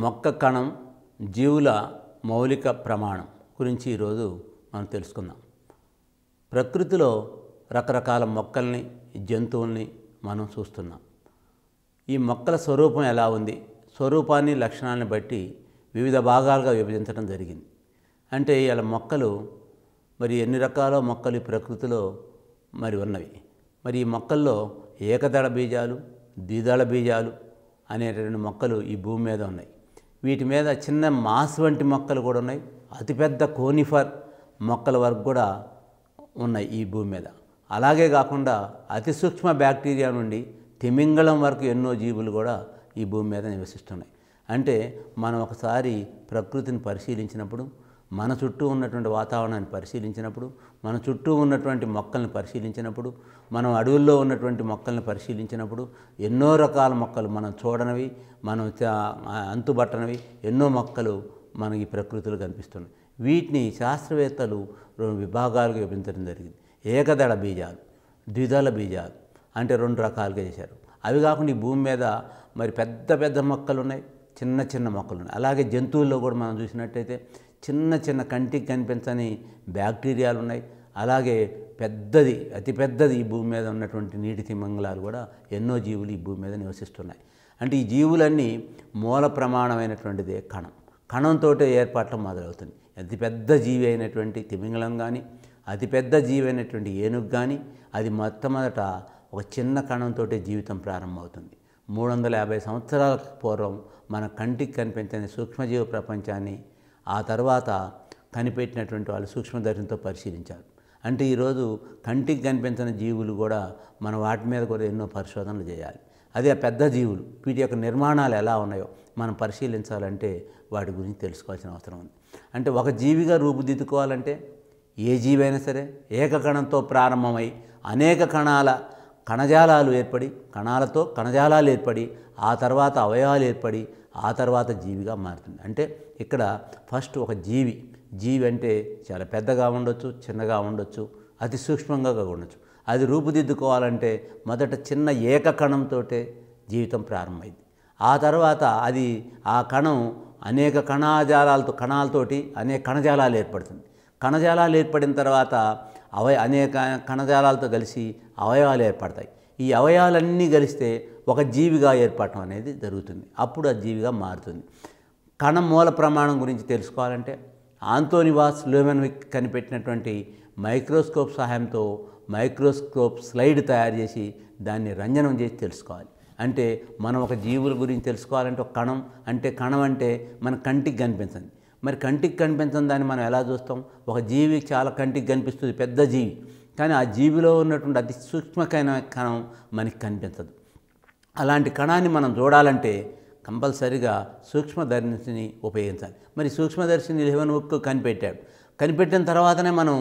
మొక్క కణం జీవుల మౌలిక ప్రమాణం గురించి ఈరోజు మనం తెలుసుకుందాం ప్రకృతిలో రకరకాల మొక్కల్ని జంతువుల్ని మనం చూస్తున్నాం ఈ మొక్కల స్వరూపం ఎలా ఉంది స్వరూపాన్ని లక్షణాలను బట్టి వివిధ భాగాలుగా విభజించడం జరిగింది అంటే ఇలా మొక్కలు మరి ఎన్ని రకాల మొక్కలు ప్రకృతిలో మరి ఉన్నవి మరి ఈ మొక్కల్లో ఏకదళ బీజాలు ద్విదళ బీజాలు అనే రెండు మొక్కలు ఈ భూమి మీద ఉన్నాయి వీటి మీద చిన్న మాస్ వంటి మొక్కలు కూడా ఉన్నాయి అతిపెద్ద కోనిఫర్ మొక్కల వరకు కూడా ఉన్నాయి ఈ భూమి మీద అలాగే కాకుండా అతి సూక్ష్మ బ్యాక్టీరియా నుండి తిమింగళం వరకు ఎన్నో జీవులు కూడా ఈ భూమి మీద నివసిస్తున్నాయి అంటే మనం ఒకసారి ప్రకృతిని పరిశీలించినప్పుడు మన చుట్టూ ఉన్నటువంటి వాతావరణాన్ని పరిశీలించినప్పుడు మన చుట్టూ ఉన్నటువంటి మొక్కల్ని పరిశీలించినప్పుడు మనం అడవుల్లో ఉన్నటువంటి మొక్కల్ని పరిశీలించినప్పుడు ఎన్నో రకాల మొక్కలు మనం చూడనివి మనం అంతుబట్టనివి ఎన్నో మొక్కలు మనకి ప్రకృతిలో కనిపిస్తున్నాయి వీటిని శాస్త్రవేత్తలు రెండు విభాగాలుగా విభజించడం జరిగింది ఏకదళ బీజాలు ద్విదళ బీజాలు అంటే రెండు రకాలుగా చేశారు అవి కాకుండా ఈ భూమి మీద మరి పెద్ద పెద్ద మొక్కలు ఉన్నాయి చిన్న చిన్న మొక్కలు ఉన్నాయి అలాగే జంతువుల్లో కూడా మనం చూసినట్టయితే చిన్న చిన్న కంటికి కనిపించని బ్యాక్టీరియాలు ఉన్నాయి అలాగే పెద్దది అతిపెద్దది ఈ భూమి మీద ఉన్నటువంటి నీటి తిమంగళాలు కూడా ఎన్నో జీవులు ఈ భూమి మీద నివసిస్తున్నాయి అంటే ఈ జీవులన్నీ మూల ప్రమాణమైనటువంటిదే కణం కణంతో ఏర్పాట్లు మొదలవుతుంది అతిపెద్ద జీవి అయినటువంటి తిమింగళం కానీ అతిపెద్ద జీవి అయినటువంటి ఏనుగు కానీ అది మొట్టమొదట ఒక చిన్న కణంతో జీవితం ప్రారంభమవుతుంది మూడు వందల యాభై సంవత్సరాల పూర్వం మన కంటికి కనిపించని సూక్ష్మజీవ ప్రపంచాన్ని ఆ తర్వాత కనిపెట్టినటువంటి వాళ్ళు సూక్ష్మదర్శనంతో పరిశీలించారు అంటే ఈరోజు కంటికి కనిపించిన జీవులు కూడా మన వాటి మీద కూడా ఎన్నో పరిశోధనలు చేయాలి అదే పెద్ద జీవులు వీటి యొక్క నిర్మాణాలు ఎలా ఉన్నాయో మనం పరిశీలించాలంటే వాటి గురించి తెలుసుకోవాల్సిన అవసరం ఉంది అంటే ఒక జీవిగా రూపుదిద్దుకోవాలంటే ఏ జీవైనా సరే ఏకకణంతో ప్రారంభమై అనేక కణాల కణజాలాలు ఏర్పడి కణాలతో కణజాలాలు ఏర్పడి ఆ తర్వాత అవయవాలు ఏర్పడి ఆ తర్వాత జీవిగా మారుతుంది అంటే ఇక్కడ ఫస్ట్ ఒక జీవి జీవి అంటే చాలా పెద్దగా ఉండొచ్చు చిన్నగా ఉండొచ్చు అతి సూక్ష్మంగా ఉండొచ్చు అది రూపుదిద్దుకోవాలంటే మొదట చిన్న ఏకకణంతో జీవితం ప్రారంభమైంది ఆ తర్వాత అది ఆ కణం అనేక కణజాలాలతో కణాలతోటి అనేక కణజాలాలు ఏర్పడుతుంది కణజాలాలు ఏర్పడిన తర్వాత అవయ అనేక కణజాలాలతో కలిసి అవయవాలు ఏర్పడతాయి ఈ అవయవాలన్నీ కలిస్తే ఒక జీవిగా ఏర్పడటం అనేది జరుగుతుంది అప్పుడు ఆ జీవిగా మారుతుంది కణం మూల ప్రమాణం గురించి తెలుసుకోవాలంటే ఆంతోనివాస్ లూమెన్విక్ కనిపెట్టినటువంటి మైక్రోస్కోప్ సహాయంతో మైక్రోస్కోప్ స్లైడ్ తయారు చేసి దాన్ని రంజనం చేసి తెలుసుకోవాలి అంటే మనం ఒక జీవుల గురించి తెలుసుకోవాలంటే ఒక కణం అంటే కణం అంటే మన కంటికి కనిపించండి మరి కంటికి కనిపించని దాన్ని మనం ఎలా చూస్తాం ఒక జీవి చాలా కంటికి కనిపిస్తుంది పెద్ద జీవి కానీ ఆ జీవిలో ఉన్నటువంటి అతి సూక్ష్మకైన కణం మనకి కనిపించదు అలాంటి కణాన్ని మనం చూడాలంటే కంపల్సరిగా సూక్ష్మదర్శిని ఉపయోగించాలి మరి సూక్ష్మదర్శిని లెవెన్ బుక్ కనిపెట్టాడు కనిపెట్టిన తర్వాతనే మనం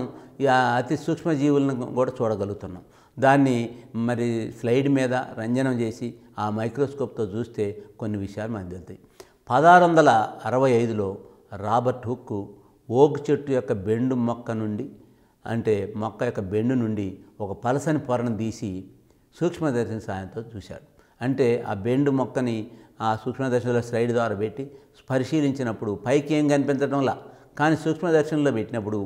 అతి సూక్ష్మజీవులను కూడా చూడగలుగుతున్నాం దాన్ని మరి స్లైడ్ మీద రంజనం చేసి ఆ మైక్రోస్కోప్తో చూస్తే కొన్ని విషయాలు మనకు తెలుతాయి పదహారు వందల అరవై ఐదులో రాబర్ట్ హుక్ ఓక్ చెట్టు యొక్క బెండు మొక్క నుండి అంటే మొక్క యొక్క బెండు నుండి ఒక పలసని పొరను తీసి సూక్ష్మదర్శిని సాయంతో చూశాడు అంటే ఆ బెండు మొక్కని ఆ సూక్ష్మదర్శనలో స్లైడ్ ద్వారా పెట్టి పరిశీలించినప్పుడు పైకి ఏం కనిపించడంలా కానీ సూక్ష్మదర్శనంలో పెట్టినప్పుడు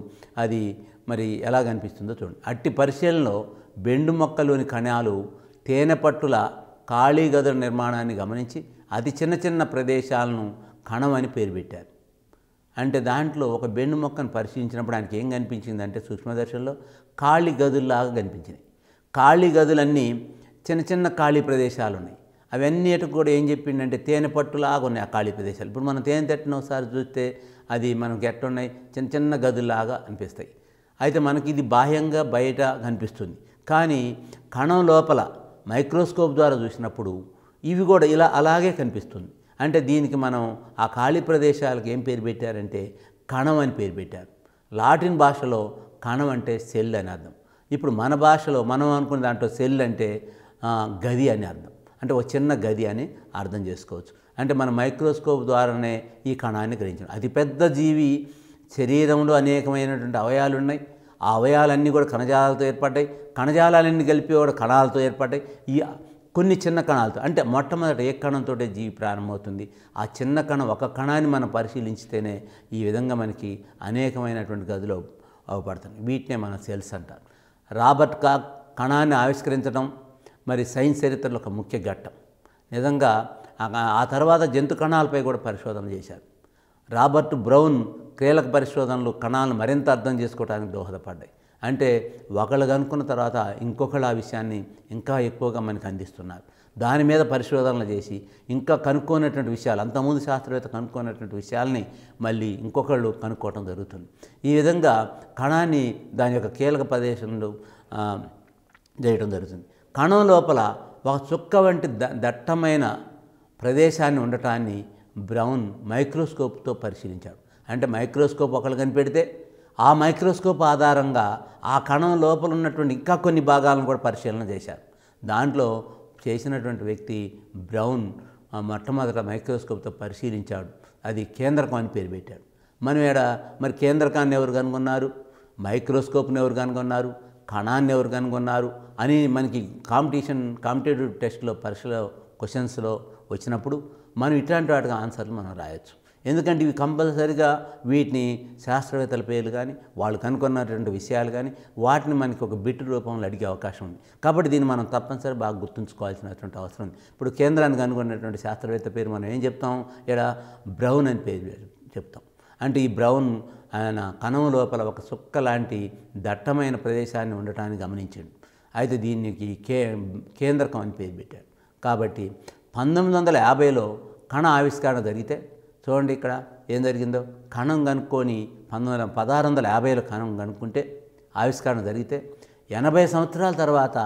అది మరి ఎలా కనిపిస్తుందో చూడండి అట్టి పరిశీలనలో బెండు మొక్కలోని కణాలు తేనె పట్టుల ఖాళీ గదుల నిర్మాణాన్ని గమనించి అతి చిన్న చిన్న ప్రదేశాలను కణం అని పేరు పెట్టారు అంటే దాంట్లో ఒక బెండు మొక్కను పరిశీలించినప్పుడు ఆయనకి ఏం కనిపించిందంటే సూక్ష్మదర్శనలో ఖాళీ గదుల్లాగా కనిపించినాయి ఖాళీ గదులన్నీ చిన్న చిన్న ఖాళీ ప్రదేశాలు ఉన్నాయి అవన్నీటికి కూడా ఏం చెప్పిండంటే తేనె పట్టులాగా ఉన్నాయి ఆ ఖాళీ ప్రదేశాలు ఇప్పుడు మనం తేనె తట్టిన ఒకసారి చూస్తే అది మనకి ఎట్టున్నాయి చిన్న చిన్న గదుల్లాగా అనిపిస్తాయి అయితే మనకి ఇది బాహ్యంగా బయట కనిపిస్తుంది కానీ కణం లోపల మైక్రోస్కోప్ ద్వారా చూసినప్పుడు ఇవి కూడా ఇలా అలాగే కనిపిస్తుంది అంటే దీనికి మనం ఆ ఖాళీ ప్రదేశాలకు ఏం పేరు పెట్టారంటే కణం అని పేరు పెట్టారు లాటిన్ భాషలో కణం అంటే సెల్ అని అర్థం ఇప్పుడు మన భాషలో మనం అనుకున్న దాంట్లో సెల్ అంటే గది అని అర్థం అంటే ఒక చిన్న గది అని అర్థం చేసుకోవచ్చు అంటే మన మైక్రోస్కోప్ ద్వారానే ఈ కణాన్ని గ్రహించడం అతి పెద్ద జీవి శరీరంలో అనేకమైనటువంటి అవయాలు ఉన్నాయి ఆ అవయాలన్నీ కూడా కణజాలాలతో ఏర్పడ్డాయి కణజాలాలన్నీ కలిపి కూడా కణాలతో ఏర్పడ్డాయి ఈ కొన్ని చిన్న కణాలతో అంటే మొట్టమొదటి ఏ కణంతో జీవి ప్రారంభమవుతుంది ఆ చిన్న కణం ఒక కణాన్ని మనం పరిశీలించితేనే ఈ విధంగా మనకి అనేకమైనటువంటి గదిలో అవపడుతుంది వీటినే మన సెల్స్ అంటారు రాబర్ట్ కాక్ కణాన్ని ఆవిష్కరించడం మరి సైన్స్ చరిత్రలో ఒక ముఖ్య ఘట్టం నిజంగా ఆ తర్వాత జంతు కణాలపై కూడా పరిశోధన చేశారు రాబర్ట్ బ్రౌన్ క్రీలక పరిశోధనలు కణాలను మరింత అర్థం చేసుకోవడానికి దోహదపడ్డాయి అంటే ఒకళ్ళు కనుక్కున్న తర్వాత ఇంకొకళ్ళు ఆ విషయాన్ని ఇంకా ఎక్కువగా మనకు అందిస్తున్నారు దాని మీద పరిశోధనలు చేసి ఇంకా కనుక్కోనటువంటి విషయాలు అంతకుముందు శాస్త్రవేత్త కనుక్కోనటువంటి విషయాల్ని మళ్ళీ ఇంకొకళ్ళు కనుక్కోవటం జరుగుతుంది ఈ విధంగా కణాన్ని దాని యొక్క కీలక ప్రదేశంలో చేయడం జరుగుతుంది కణం లోపల ఒక చుక్క వంటి దట్టమైన ప్రదేశాన్ని ఉండటాన్ని బ్రౌన్ మైక్రోస్కోప్తో పరిశీలించాడు అంటే మైక్రోస్కోప్ ఒకళ్ళు కనిపెడితే ఆ మైక్రోస్కోప్ ఆధారంగా ఆ కణం లోపల ఉన్నటువంటి ఇంకా కొన్ని భాగాలను కూడా పరిశీలన చేశారు దాంట్లో చేసినటువంటి వ్యక్తి బ్రౌన్ మొట్టమొదట మైక్రోస్కోప్తో పరిశీలించాడు అది కేంద్రకం అని పేరు పెట్టాడు మనం ఏడా మరి కేంద్రకాన్ని ఎవరు కనుగొన్నారు మైక్రోస్కోప్ని ఎవరు కనుగొన్నారు కణాన్ని ఎవరు కనుగొన్నారు అని మనకి కాంపిటీషన్ కాంపిటేటివ్ టెస్ట్లో పరీక్షలో క్వశ్చన్స్లో వచ్చినప్పుడు మనం ఇట్లాంటి వాటికి ఆన్సర్లు మనం రాయొచ్చు ఎందుకంటే ఇవి కంపల్సరిగా వీటిని శాస్త్రవేత్తల పేర్లు కానీ వాళ్ళు కనుగొన్నటువంటి విషయాలు కానీ వాటిని మనకి ఒక బిట్ రూపంలో అడిగే అవకాశం ఉంది కాబట్టి దీన్ని మనం తప్పనిసరి బాగా గుర్తుంచుకోవాల్సినటువంటి అవసరం ఉంది ఇప్పుడు కేంద్రానికి కనుగొన్నటువంటి శాస్త్రవేత్త పేరు మనం ఏం చెప్తాం ఇక్కడ బ్రౌన్ అని పేరు చెప్తాం అంటే ఈ బ్రౌన్ ఆయన కణం లోపల ఒక చుక్క లాంటి దట్టమైన ప్రదేశాన్ని ఉండటాన్ని గమనించాడు అయితే దీనికి కే కేంద్రకం అని పేరు పెట్టాడు కాబట్టి పంతొమ్మిది వందల యాభైలో కణ ఆవిష్కరణ జరిగితే చూడండి ఇక్కడ ఏం జరిగిందో కణం కనుక్కొని పంతొమ్మిది వందల పదహారు వందల యాభైలో కణం కనుక్కుంటే ఆవిష్కరణ జరిగితే ఎనభై సంవత్సరాల తర్వాత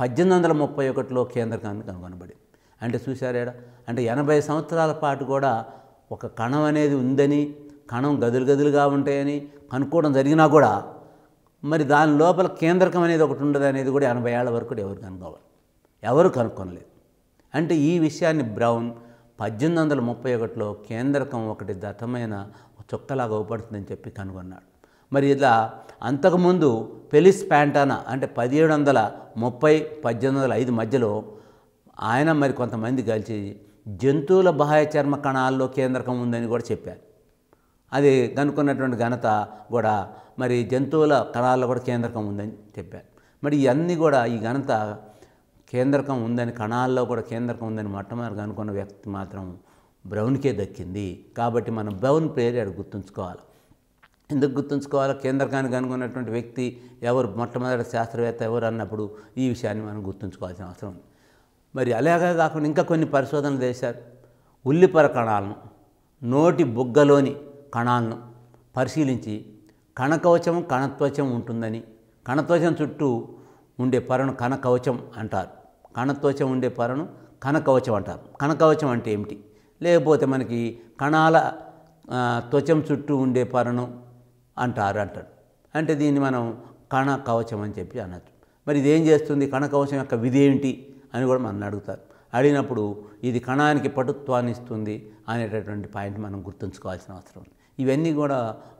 పద్దెనిమిది వందల ముప్పై ఒకటిలో కేంద్రకాన్ని కనుగొనబడింది అంటే చూశారేడా అంటే ఎనభై సంవత్సరాల పాటు కూడా ఒక కణం అనేది ఉందని కణం గదులు గదులుగా ఉంటాయని కనుక్కోవడం జరిగినా కూడా మరి దాని లోపల కేంద్రకం అనేది ఒకటి ఉండదు అనేది కూడా ఎనభై ఏళ్ళ వరకు ఎవరు కనుక్కోవాలి ఎవరు కనుక్కొనలేదు అంటే ఈ విషయాన్ని బ్రౌన్ పద్దెనిమిది వందల ముప్పై ఒకటిలో కేంద్రకం ఒకటి దట్టమైన చుక్కలాగా అవుపడుతుందని చెప్పి కనుగొన్నాడు మరి ఇలా అంతకుముందు పెలిస్ ప్యాంటానా అంటే పదిహేడు వందల ముప్పై పద్దెనిమిది వందల ఐదు మధ్యలో ఆయన మరి కొంతమంది కలిసి జంతువుల బాహ్య చర్మ కణాల్లో కేంద్రకం ఉందని కూడా చెప్పారు అది కనుక్కున్నటువంటి ఘనత కూడా మరి జంతువుల కణాల్లో కూడా కేంద్రకం ఉందని చెప్పారు మరి ఇవన్నీ కూడా ఈ ఘనత కేంద్రకం ఉందని కణాల్లో కూడా కేంద్రకం ఉందని మొట్టమొదటి కనుక్కున్న వ్యక్తి మాత్రం బ్రౌన్కే దక్కింది కాబట్టి మనం బ్రౌన్ పేరు అక్కడ గుర్తుంచుకోవాలి ఎందుకు గుర్తుంచుకోవాలో కేంద్రకాన్ని కనుగొన్నటువంటి వ్యక్తి ఎవరు మొట్టమొదటి శాస్త్రవేత్త ఎవరు అన్నప్పుడు ఈ విషయాన్ని మనం గుర్తుంచుకోవాల్సిన అవసరం ఉంది మరి అలాగే కాకుండా ఇంకా కొన్ని పరిశోధనలు చేశారు ఉల్లిపర కణాలను నోటి బుగ్గలోని కణాలను పరిశీలించి కణకవచం కణత్వచం ఉంటుందని కణత్వచం చుట్టూ ఉండే పరను కణకవచం అంటారు కణత్వచం ఉండే పరను కణకవచం అంటారు కణకవచం అంటే ఏమిటి లేకపోతే మనకి కణాల త్వచం చుట్టూ ఉండే పరను అంటారు అంటాడు అంటే దీన్ని మనం కణ కవచం అని చెప్పి అనొచ్చు మరి ఇదేం చేస్తుంది కణ కవచం యొక్క విధి ఏంటి అని కూడా మనం అడుగుతారు అడిగినప్పుడు ఇది కణానికి పటుత్వాన్ని ఇస్తుంది అనేటటువంటి పాయింట్ మనం గుర్తుంచుకోవాల్సిన అవసరం ఉంది ఇవన్నీ కూడా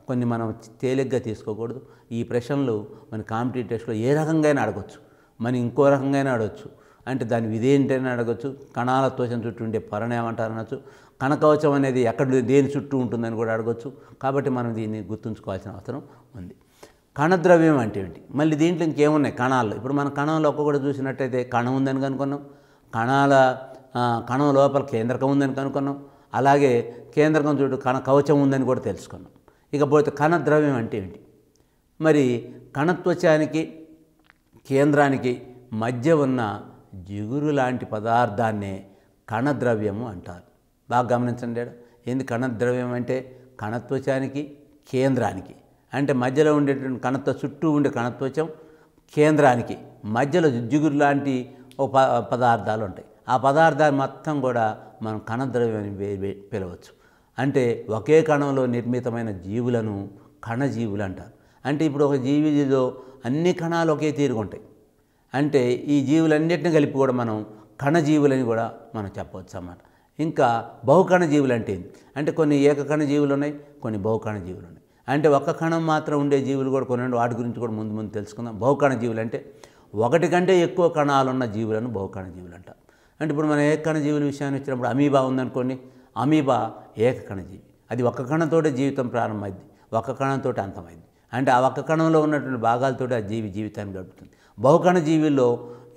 కొన్ని మనం తేలిగ్గా తీసుకోకూడదు ఈ ప్రశ్నలు మన కాంపిటేటివ్ టెస్ట్లో ఏ రకంగా అడగచ్చు మనం ఇంకో రకంగా అడగచ్చు అంటే దాని విధేంటని అడగచ్చు కణాల తోచం చుట్టూ ఉండే పరణేమంటారు అనొచ్చు కనకవచం అనేది ఎక్కడ దేని చుట్టూ ఉంటుందని కూడా అడగచ్చు కాబట్టి మనం దీన్ని గుర్తుంచుకోవాల్సిన అవసరం ఉంది కణద్రవ్యం అంటే ఏంటి మళ్ళీ దీంట్లో ఇంకేమున్నాయి కణాలు ఇప్పుడు మన కణంలో ఒక్కొక్కటి చూసినట్టయితే కణం ఉందని కనుక్కున్నాం కణాల కణం లోపల కేంద్రకం ఉందని కనుక్కున్నాం అలాగే కేంద్రకం చుట్టూ కణ కవచం ఉందని కూడా తెలుసుకున్నాం ఇకపోతే కణద్రవ్యం అంటే ఏంటి మరి కణత్వచానికి కేంద్రానికి మధ్య ఉన్న జిగురు లాంటి పదార్థాన్నే కణద్రవ్యము అంటారు బాగా గమనించండి ఏంది కణద్రవ్యం అంటే కణత్వచానికి కేంద్రానికి అంటే మధ్యలో ఉండేటువంటి కణత్వ చుట్టూ ఉండే కణత్వచం కేంద్రానికి మధ్యలో జిగురు లాంటి పదార్థాలు ఉంటాయి ఆ పదార్థాన్ని మొత్తం కూడా మనం కణద్రవ్యం అని పిలవచ్చు అంటే ఒకే కణంలో నిర్మితమైన జీవులను కణజీవులు అంటారు అంటే ఇప్పుడు ఒక జీవిలో అన్ని కణాలు ఒకే ఉంటాయి అంటే ఈ జీవులన్నిటిని కలిపి కూడా మనం కణజీవులని కూడా మనం చెప్పవచ్చు అన్నమాట ఇంకా బహుకణ జీవులు అంటే అంటే కొన్ని ఏకకణ జీవులు ఉన్నాయి కొన్ని బహుకణ జీవులు ఉన్నాయి అంటే ఒక కణం మాత్రం ఉండే జీవులు కూడా కొన్ని వాటి గురించి కూడా ముందు ముందు తెలుసుకుందాం బహుకణ జీవులు అంటే ఒకటి కంటే ఎక్కువ కణాలున్న జీవులను బహుకణ జీవులు అంటారు అంటే ఇప్పుడు మన ఏకకణజీవుల విషయాన్ని వచ్చినప్పుడు అమీబా ఉందనుకోండి అమీబా ఏకకణజీవి అది ఒక్క కణంతో జీవితం ప్రారంభమైంది ఒక్క కణంతో అంతమైంది అంటే ఆ ఒక్క కణంలో ఉన్నటువంటి భాగాలతో ఆ జీవి జీవితాన్ని గడుపుతుంది బహుకణ జీవుల్లో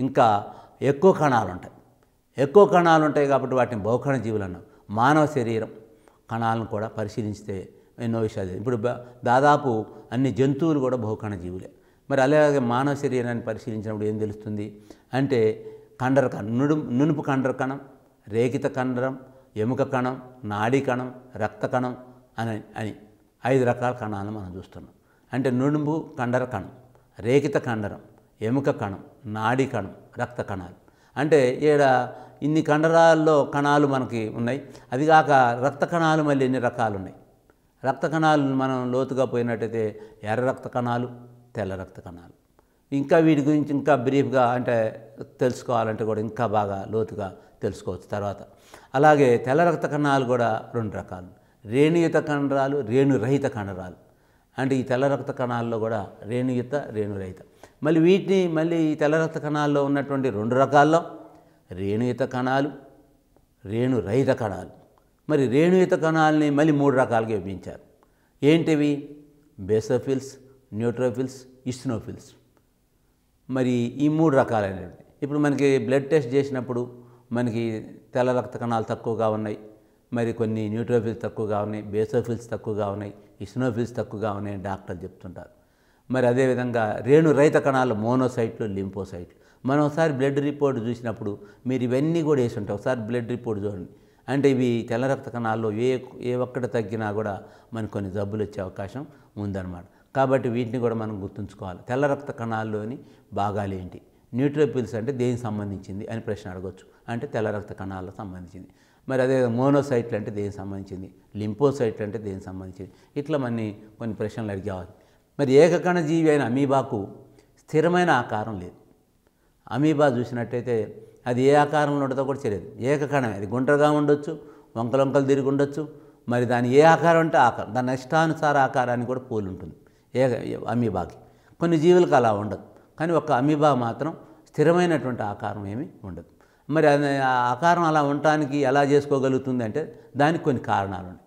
ఇంకా ఎక్కువ కణాలు ఉంటాయి ఎక్కువ కణాలు ఉంటాయి కాబట్టి వాటిని బహుకణ జీవులు అన్నాం మానవ శరీరం కణాలను కూడా పరిశీలిస్తే ఎన్నో విషయాలు ఇప్పుడు దాదాపు అన్ని జంతువులు కూడా బహుకణ జీవులే మరి అలాగే మానవ శరీరాన్ని పరిశీలించినప్పుడు ఏం తెలుస్తుంది అంటే కండర కణం నునుపు కండర కణం రేఖిత కండరం ఎముక కణం నాడీ కణం రక్త కణం అని అని ఐదు రకాల కణాలను మనం చూస్తున్నాం అంటే నునుపు కండర కణం రేఖిత కండరం ఎముక కణం నాడీ కణం రక్త కణాలు అంటే ఈడ ఇన్ని కండరాల్లో కణాలు మనకి ఉన్నాయి అది కాక రక్త కణాలు మళ్ళీ ఎన్ని రకాలు ఉన్నాయి రక్త కణాలు మనం లోతుగా పోయినట్టయితే ఎర్ర రక్త కణాలు తెల్ల రక్త కణాలు ఇంకా వీటి గురించి ఇంకా బ్రీఫ్గా అంటే తెలుసుకోవాలంటే కూడా ఇంకా బాగా లోతుగా తెలుసుకోవచ్చు తర్వాత అలాగే తెల్ల రక్త కణాలు కూడా రెండు రకాలు రేణుయుత కండరాలు రేణురహిత కండరాలు అంటే ఈ తెల్ల రక్త కణాల్లో కూడా రేణుయుత రేణురహిత మళ్ళీ వీటిని మళ్ళీ ఈ తెల్ల రక్త కణాల్లో ఉన్నటువంటి రెండు రకాల్లో రేణుయుత కణాలు రేణురహిత కణాలు మరి రేణుయుత కణాలని మళ్ళీ మూడు రకాలుగా విభించారు ఏంటివి బేసోఫిల్స్ న్యూట్రోఫిల్స్ ఇస్నోఫిల్స్ మరి ఈ మూడు రకాలైనవి ఇప్పుడు మనకి బ్లడ్ టెస్ట్ చేసినప్పుడు మనకి తెల్ల రక్త కణాలు తక్కువగా ఉన్నాయి మరి కొన్ని న్యూట్రోఫిల్స్ తక్కువగా ఉన్నాయి బేసోఫిల్స్ తక్కువగా ఉన్నాయి ఇస్నోఫిల్స్ తక్కువగా ఉన్నాయని డాక్టర్లు చెప్తుంటారు మరి అదేవిధంగా రేణు రైత కణాలు మోనోసైట్లు లింపోసైట్లు మనం ఒకసారి బ్లడ్ రిపోర్ట్ చూసినప్పుడు మీరు ఇవన్నీ కూడా వేసి ఉంటాయి ఒకసారి బ్లడ్ రిపోర్ట్ చూడండి అంటే ఇవి తెల్ల రక్త కణాల్లో ఏ ఏ ఒక్కటి తగ్గినా కూడా మనకు కొన్ని జబ్బులు వచ్చే అవకాశం ఉందన్నమాట కాబట్టి వీటిని కూడా మనం గుర్తుంచుకోవాలి తెల్ల రక్త కణాల్లోని భాగాలు ఏంటి న్యూట్రోపిల్స్ అంటే దేనికి సంబంధించింది అని ప్రశ్న అడగవచ్చు అంటే తెల్ల రక్త కణాలకు సంబంధించింది మరి అదే మోనోసైట్లు అంటే దేనికి సంబంధించింది లింపోసైట్లు అంటే దేనికి సంబంధించింది ఇట్లా మన కొన్ని ప్రశ్నలు అడిగేవాళ్ళు మరి ఏకకణ జీవి అయిన అమీబాకు స్థిరమైన ఆకారం లేదు అమీబా చూసినట్టయితే అది ఏ ఆకారంలో ఉంటుందో కూడా తెలియదు ఏకకణమే అది గుండ్రగా ఉండొచ్చు వంకలొంకలు తిరిగి ఉండొచ్చు మరి దాని ఏ ఆకారం అంటే ఆకారం దాని ఇష్టానుసార ఆకారాన్ని కూడా పోలి ఉంటుంది ఏక అమీబాకి కొన్ని జీవులకు అలా ఉండదు కానీ ఒక అమీబా మాత్రం స్థిరమైనటువంటి ఆకారం ఏమీ ఉండదు మరి అది ఆకారం అలా ఉండటానికి ఎలా చేసుకోగలుగుతుంది అంటే దానికి కొన్ని కారణాలు ఉన్నాయి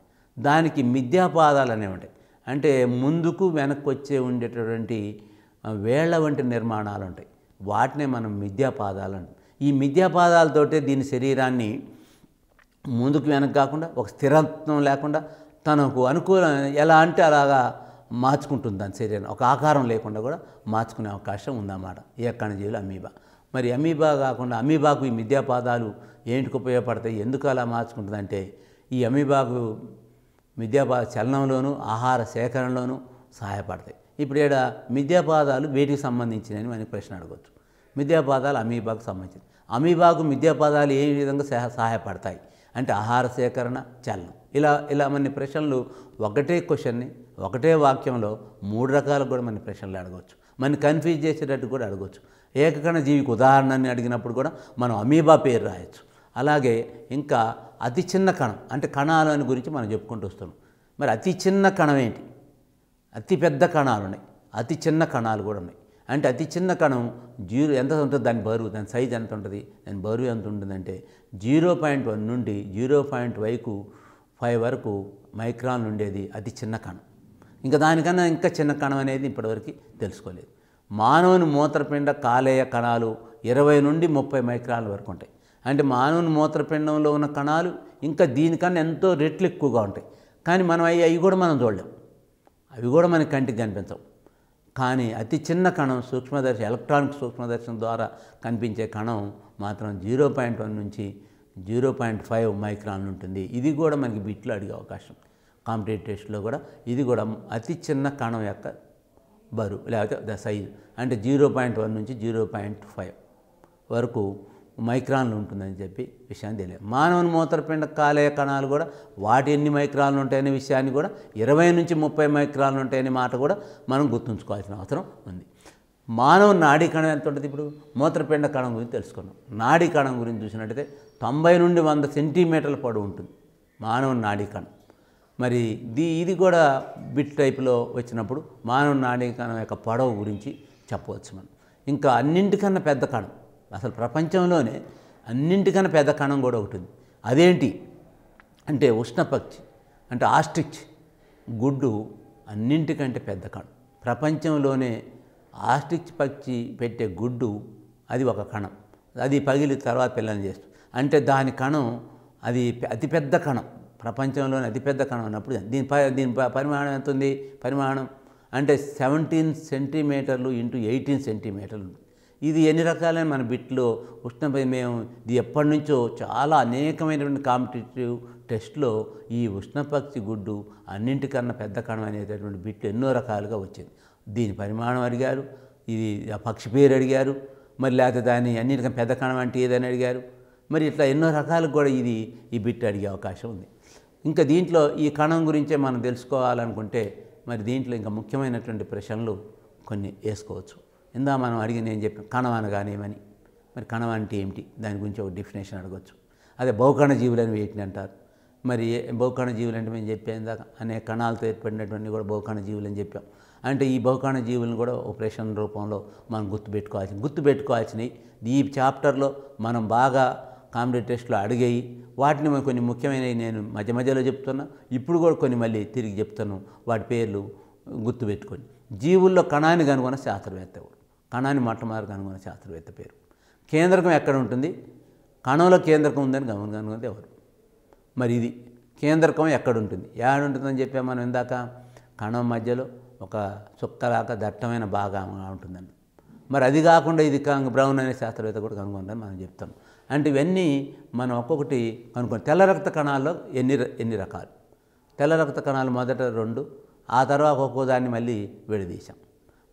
దానికి మిథ్యాపాదాలు అనేవి ఉంటాయి అంటే ముందుకు వెనక్కి వచ్చే ఉండేటటువంటి వేళ్ల వంటి నిర్మాణాలు ఉంటాయి వాటినే మనం మిథ్యాపాదాలు అంటాం ఈ మిథ్యాపాదాలతోటే దీని శరీరాన్ని ముందుకు వెనక్కి కాకుండా ఒక స్థిరత్వం లేకుండా తనకు అనుకూలం ఎలా అంటే అలాగా మార్చుకుంటుంది దాని శరీరం ఒక ఆకారం లేకుండా కూడా మార్చుకునే అవకాశం ఉందన్నమాట ఈ జీవులు అమీబా మరి అమీబా కాకుండా అమీబాకు ఈ మిద్యాపాదాలు ఏంటికి ఉపయోగపడతాయి ఎందుకు అలా మార్చుకుంటుందంటే ఈ అమీబాకు మిద్యాపాద చలనంలోనూ ఆహార సేకరణలోనూ సహాయపడతాయి ఇప్పుడు ఇక్కడ మిద్యాపాదాలు వేటికి సంబంధించినవి మనకి ప్రశ్న అడగవచ్చు మిద్యాపాదాలు అమీబాకు సంబంధించింది అమీబాకు మిద్యాపాదాలు ఏ విధంగా సహాయపడతాయి అంటే ఆహార సేకరణ చలనం ఇలా ఇలా మన ప్రశ్నలు ఒకటే క్వశ్చన్ని ఒకటే వాక్యంలో మూడు రకాలు కూడా మన ప్రశ్నలు అడగవచ్చు మన కన్ఫ్యూజ్ చేసేటట్టు కూడా అడగవచ్చు ఏకకణ జీవికి ఉదాహరణని అడిగినప్పుడు కూడా మనం అమీబా పేరు రాయొచ్చు అలాగే ఇంకా అతి చిన్న కణం అంటే కణాలు అని గురించి మనం చెప్పుకుంటూ వస్తున్నాం మరి అతి చిన్న కణం ఏంటి అతి పెద్ద కణాలు ఉన్నాయి అతి చిన్న కణాలు కూడా ఉన్నాయి అంటే అతి చిన్న కణం జీరో ఎంత ఉంటుంది దాని బరువు దాని సైజ్ ఎంత ఉంటుంది దాని బరువు ఎంత ఉంటుందంటే జీరో పాయింట్ వన్ నుండి జీరో పాయింట్ వైకు ఫైవ్ వరకు మైక్రాన్లు ఉండేది అతి చిన్న కణం ఇంకా దానికన్నా ఇంకా చిన్న కణం అనేది ఇప్పటివరకు తెలుసుకోలేదు మానవుని మూత్రపిండ కాలేయ కణాలు ఇరవై నుండి ముప్పై మైక్రాల వరకు ఉంటాయి అంటే మానవుని మూత్రపిండంలో ఉన్న కణాలు ఇంకా దీనికన్నా ఎంతో రెట్లు ఎక్కువగా ఉంటాయి కానీ మనం అవి అవి కూడా మనం చూడలేం అవి కూడా మనకి కంటికి కనిపించవు కానీ అతి చిన్న కణం సూక్ష్మదర్శి ఎలక్ట్రానిక్ సూక్ష్మదర్శనం ద్వారా కనిపించే కణం మాత్రం జీరో పాయింట్ వన్ నుంచి జీరో పాయింట్ ఫైవ్ మైక్రాన్ ఉంటుంది ఇది కూడా మనకి బిట్లో అడిగే అవకాశం కాంపిటేటివ్ టెస్ట్లో కూడా ఇది కూడా అతి చిన్న కణం యొక్క బరువు లేకపోతే ద సైజు అంటే జీరో పాయింట్ వన్ నుంచి జీరో పాయింట్ ఫైవ్ వరకు మైక్రాన్లు ఉంటుందని చెప్పి విషయాన్ని తెలియదు మానవుని మూత్రపిండ కాలేయ కణాలు కూడా వాటి ఎన్ని మైక్రాన్లు ఉంటాయనే విషయాన్ని కూడా ఇరవై నుంచి ముప్పై మైక్రాన్లు ఉంటాయనే మాట కూడా మనం గుర్తుంచుకోవాల్సిన అవసరం ఉంది మానవ నాడీ కణం ఎంత ఉంటుంది ఇప్పుడు మూత్రపిండ కణం గురించి తెలుసుకున్నాం నాడీ కణం గురించి చూసినట్టయితే తొంభై నుండి వంద సెంటీమీటర్ల పొడవు ఉంటుంది మానవ నాడీ కణం మరి దీ ఇది కూడా బిట్ టైప్లో వచ్చినప్పుడు మానవ నాణ్యకణం యొక్క పొడవు గురించి చెప్పవచ్చు మనం ఇంకా అన్నింటికన్నా పెద్ద కణం అసలు ప్రపంచంలోనే అన్నింటికన్నా పెద్ద కణం కూడా ఒకటి ఉంది అదేంటి అంటే ఉష్ణపక్షి అంటే ఆస్ట్రిచ్ గుడ్డు అన్నింటికంటే పెద్ద కణం ప్రపంచంలోనే ఆస్ట్రిచ్ పక్షి పెట్టే గుడ్డు అది ఒక కణం అది పగిలి తర్వాత పిల్లలు చేస్తుంది అంటే దాని కణం అది అతిపెద్ద కణం ప్రపంచంలోని అతిపెద్ద కణం అన్నప్పుడు దీని దీని పరిమాణం ఎంత ఉంది పరిమాణం అంటే సెవెంటీన్ సెంటీమీటర్లు ఇంటూ ఎయిటీన్ సెంటీమీటర్లు ఇది ఎన్ని రకాలైన మన బిట్లో ఉష్ణపై మేము ఇది ఎప్పటి నుంచో చాలా అనేకమైనటువంటి కాంపిటేటివ్ టెస్ట్లో ఈ ఉష్ణపక్షి గుడ్డు అన్నింటికన్నా పెద్ద కణం అనేటటువంటి బిట్లు ఎన్నో రకాలుగా వచ్చింది దీని పరిమాణం అడిగారు ఇది ఆ పక్షి పేరు అడిగారు మరి లేకపోతే దాని అన్నిటికన్నా పెద్ద కణం అంటే ఏదని అడిగారు మరి ఇట్లా ఎన్నో రకాలకు కూడా ఇది ఈ బిట్ అడిగే అవకాశం ఉంది ఇంకా దీంట్లో ఈ కణం గురించే మనం తెలుసుకోవాలనుకుంటే మరి దీంట్లో ఇంకా ముఖ్యమైనటువంటి ప్రశ్నలు కొన్ని వేసుకోవచ్చు ఇందా మనం అడిగి నేను చెప్పిన కణం అనగానేమని మరి కణం అంటే ఏమిటి దాని గురించి ఒక డెఫినేషన్ అడగచ్చు అదే బహుకణ జీవులని వేటిని అంటారు మరి బహుకణ జీవులు అంటే మేము చెప్పాను దాకా అనేక కణాలతో ఏర్పడినటువంటి కూడా బహుకణ జీవులు అని చెప్పాం అంటే ఈ బహుకణ జీవులను కూడా ఒక ప్రశ్న రూపంలో మనం గుర్తుపెట్టుకోవాల్సింది గుర్తుపెట్టుకోవాల్సినవి ఈ చాప్టర్లో మనం బాగా కామెడీ టెస్ట్లో అడిగాయి వాటిని కొన్ని ముఖ్యమైనవి నేను మధ్య మధ్యలో చెప్తున్నా ఇప్పుడు కూడా కొన్ని మళ్ళీ తిరిగి చెప్తాను వాటి పేర్లు గుర్తుపెట్టుకొని జీవుల్లో కణాన్ని కనుగొన్న శాస్త్రవేత్త కణాన్ని మొట్టమొదటి కనుగొన్న శాస్త్రవేత్త పేరు కేంద్రకం ఎక్కడ ఉంటుంది కణంలో కేంద్రకం ఉందని కనుగొన్నది ఎవరు మరి ఇది కేంద్రకం ఎక్కడ ఉంటుంది ఎక్కడ ఉంటుందని చెప్పా మనం ఇందాక కణం మధ్యలో ఒక చుక్కలాక దట్టమైన భాగంగా ఉంటుందని మరి అది కాకుండా ఇది బ్రౌన్ అనే శాస్త్రవేత్త కూడా కనుగొందని మనం చెప్తాం అంటే ఇవన్నీ మనం ఒక్కొక్కటి కనుక్కొని తెల్ల రక్త కణాల్లో ఎన్ని ఎన్ని రకాలు తెల్ల రక్త కణాలు మొదట రెండు ఆ తర్వాత ఒక్కో దాన్ని మళ్ళీ విడదీశాం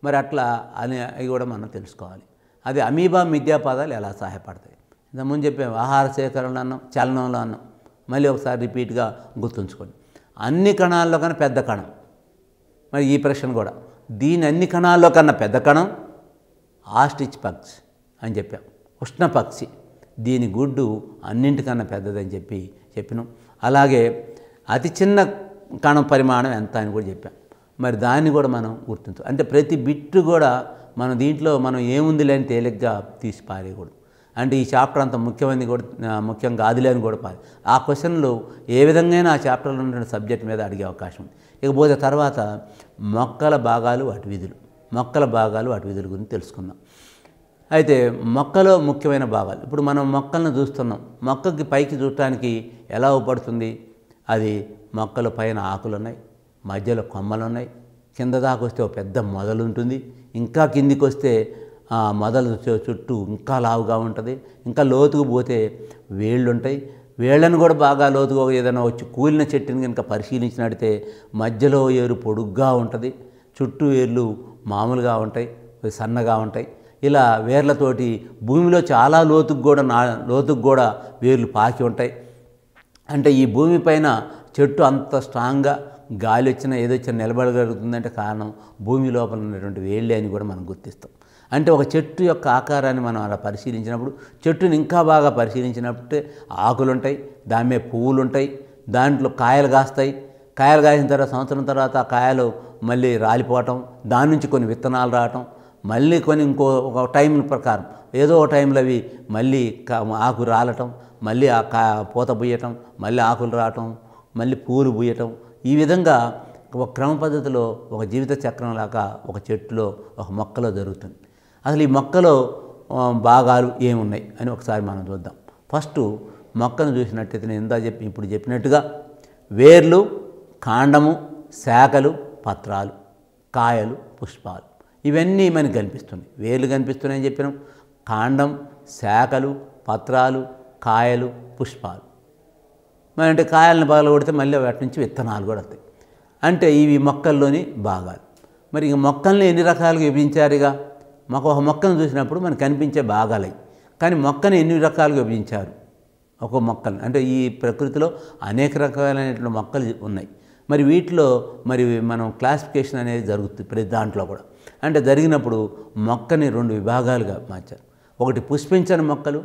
మరి అట్లా అని అవి కూడా మనం తెలుసుకోవాలి అది అమీబా మిథ్యాపాదాలు ఎలా సహాయపడతాయి ఇంతకుముందు చెప్పాము ఆహార సేకరణలో అన్నాం చలనంలో అన్నాం మళ్ళీ ఒకసారి రిపీట్గా గుర్తుంచుకోండి అన్ని కణాల్లో కన్నా పెద్ద కణం మరి ఈ ప్రశ్న కూడా దీని అన్ని కణాల్లో కన్నా పెద్ద కణం ఆస్టిచ్ పక్షి అని చెప్పాం ఉష్ణ పక్షి దీని గుడ్డు అన్నింటికన్నా పెద్దదని చెప్పి చెప్పినాం అలాగే అతి చిన్న కణం పరిమాణం ఎంత అని కూడా చెప్పాం మరి దాన్ని కూడా మనం గుర్తించు అంటే ప్రతి బిట్టు కూడా మనం దీంట్లో మనం ఏముంది లేని తేలిగ్గా తీసి పారేయకూడదు అంటే ఈ చాప్టర్ అంత ముఖ్యమైనది కూడా ముఖ్యం కాదులే అని కూడా పారే ఆ క్వశ్చన్లు ఏ విధంగా ఆ చాప్టర్లో ఉన్న సబ్జెక్ట్ మీద అడిగే అవకాశం ఉంది ఇకపోతే తర్వాత మొక్కల భాగాలు వాటి విధులు మొక్కల భాగాలు వాటి విధుల గురించి తెలుసుకుందాం అయితే మొక్కలో ముఖ్యమైన భాగాలు ఇప్పుడు మనం మొక్కలను చూస్తున్నాం మొక్కకి పైకి చూడటానికి ఎలా ఉపడుతుంది అది మొక్కల పైన ఆకులు ఉన్నాయి మధ్యలో కొమ్మలు ఉన్నాయి కింద దాకా వస్తే ఒక పెద్ద మొదలు ఉంటుంది ఇంకా కిందికి వస్తే ఆ మొదలు చుట్టూ ఇంకా లావుగా ఉంటుంది ఇంకా లోతుకు పోతే వేళ్ళు ఉంటాయి వేళ్లను కూడా బాగా లోతుగా ఏదైనా వచ్చి కూలిన చెట్టుని కనుక నడితే మధ్యలో ఏరు పొడుగ్గా ఉంటుంది చుట్టూ ఏర్లు మామూలుగా ఉంటాయి సన్నగా ఉంటాయి ఇలా వేర్లతోటి భూమిలో చాలా లోతుకు కూడా నా లోతుకు కూడా వేర్లు పాకి ఉంటాయి అంటే ఈ భూమిపైన చెట్టు అంత స్ట్రాంగ్గా గాలి వచ్చినా ఏదొచ్చినా నిలబడగలుగుతుందంటే కారణం భూమి లోపల ఉన్నటువంటి వేళ్ళే అని కూడా మనం గుర్తిస్తాం అంటే ఒక చెట్టు యొక్క ఆకారాన్ని మనం అలా పరిశీలించినప్పుడు చెట్టుని ఇంకా బాగా పరిశీలించినప్పుడే ఆకులు ఉంటాయి దాని మీద పువ్వులు ఉంటాయి దాంట్లో కాయలు కాస్తాయి కాయలు కాసిన తర్వాత సంవత్సరం తర్వాత ఆ కాయలు మళ్ళీ రాలిపోవటం దాని నుంచి కొన్ని విత్తనాలు రావటం మళ్ళీ కొన్ని ఇంకో ఒక టైం ప్రకారం ఏదో ఒక టైంలో అవి మళ్ళీ ఆకు రాలటం మళ్ళీ ఆ కా పూత పూయటం మళ్ళీ ఆకులు రావటం మళ్ళీ పూలు పూయటం ఈ విధంగా ఒక క్రమ పద్ధతిలో ఒక జీవిత చక్రం లాగా ఒక చెట్టులో ఒక మొక్కలో జరుగుతుంది అసలు ఈ మొక్కలో భాగాలు ఏమున్నాయి అని ఒకసారి మనం చూద్దాం ఫస్ట్ మొక్కను చూసినట్టయితే నేను ఇందా చెప్పి ఇప్పుడు చెప్పినట్టుగా వేర్లు కాండము శాఖలు పత్రాలు కాయలు పుష్పాలు ఇవన్నీ మనకి కనిపిస్తున్నాయి వేర్లు కనిపిస్తున్నాయని చెప్పినాం కాండం శాఖలు పత్రాలు కాయలు పుష్పాలు మరి అంటే కాయలను బాగా కొడితే మళ్ళీ వాటి నుంచి విత్తనాలు కూడా వస్తాయి అంటే ఇవి మొక్కల్లోని భాగాలు మరి ఇక మొక్కల్ని ఎన్ని రకాలుగా విభజించారుగా ఇక మాకు ఒక మొక్కను చూసినప్పుడు మనకు కనిపించే భాగాలు కానీ మొక్కను ఎన్ని రకాలుగా విభజించారు ఒక మొక్కలు అంటే ఈ ప్రకృతిలో అనేక రకాలైనటువంటి మొక్కలు ఉన్నాయి మరి వీటిలో మరి మనం క్లాసిఫికేషన్ అనేది జరుగుతుంది ప్రతి దాంట్లో కూడా అంటే జరిగినప్పుడు మొక్కని రెండు విభాగాలుగా మార్చారు ఒకటి పుష్పించని మొక్కలు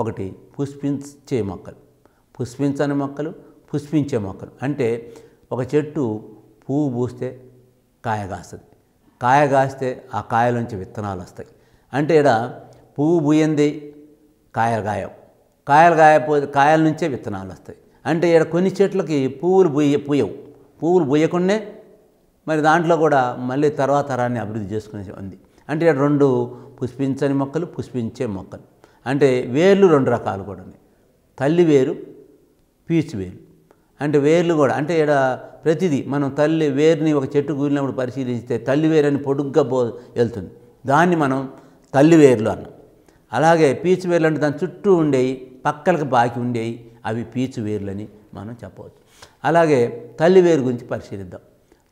ఒకటి పుష్పించే మొక్కలు పుష్పించని మొక్కలు పుష్పించే మొక్కలు అంటే ఒక చెట్టు పువ్వు పూస్తే కాయ కాస్తుంది కాయ కాస్తే ఆ కాయలోంచి విత్తనాలు వస్తాయి అంటే ఇక్కడ పువ్వు పూయింది కాయలు గాయం కాయలు గాయపోతే కాయల నుంచే విత్తనాలు వస్తాయి అంటే ఇక్కడ కొన్ని చెట్లకి పువ్వులు పూయ పూయవు పువ్వులు పూయకుండానే మరి దాంట్లో కూడా మళ్ళీ తర్వాత తరాన్ని అభివృద్ధి చేసుకునే ఉంది అంటే రెండు పుష్పించని మొక్కలు పుష్పించే మొక్కలు అంటే వేర్లు రెండు రకాలు కూడా ఉన్నాయి తల్లి వేరు పీచు వేరు అంటే వేర్లు కూడా అంటే ఇక్కడ ప్రతిదీ మనం తల్లి వేరుని ఒక చెట్టు కూలినప్పుడు పరిశీలిస్తే తల్లి వేరని పొడుగ్గా పో వెళ్తుంది దాన్ని మనం తల్లి వేర్లు అన్నాం అలాగే పీచు వేర్లు అంటే దాని చుట్టూ ఉండేవి పక్కలకు బాకి ఉండేవి అవి పీచు అని మనం చెప్పవచ్చు అలాగే తల్లి వేరు గురించి పరిశీలిద్దాం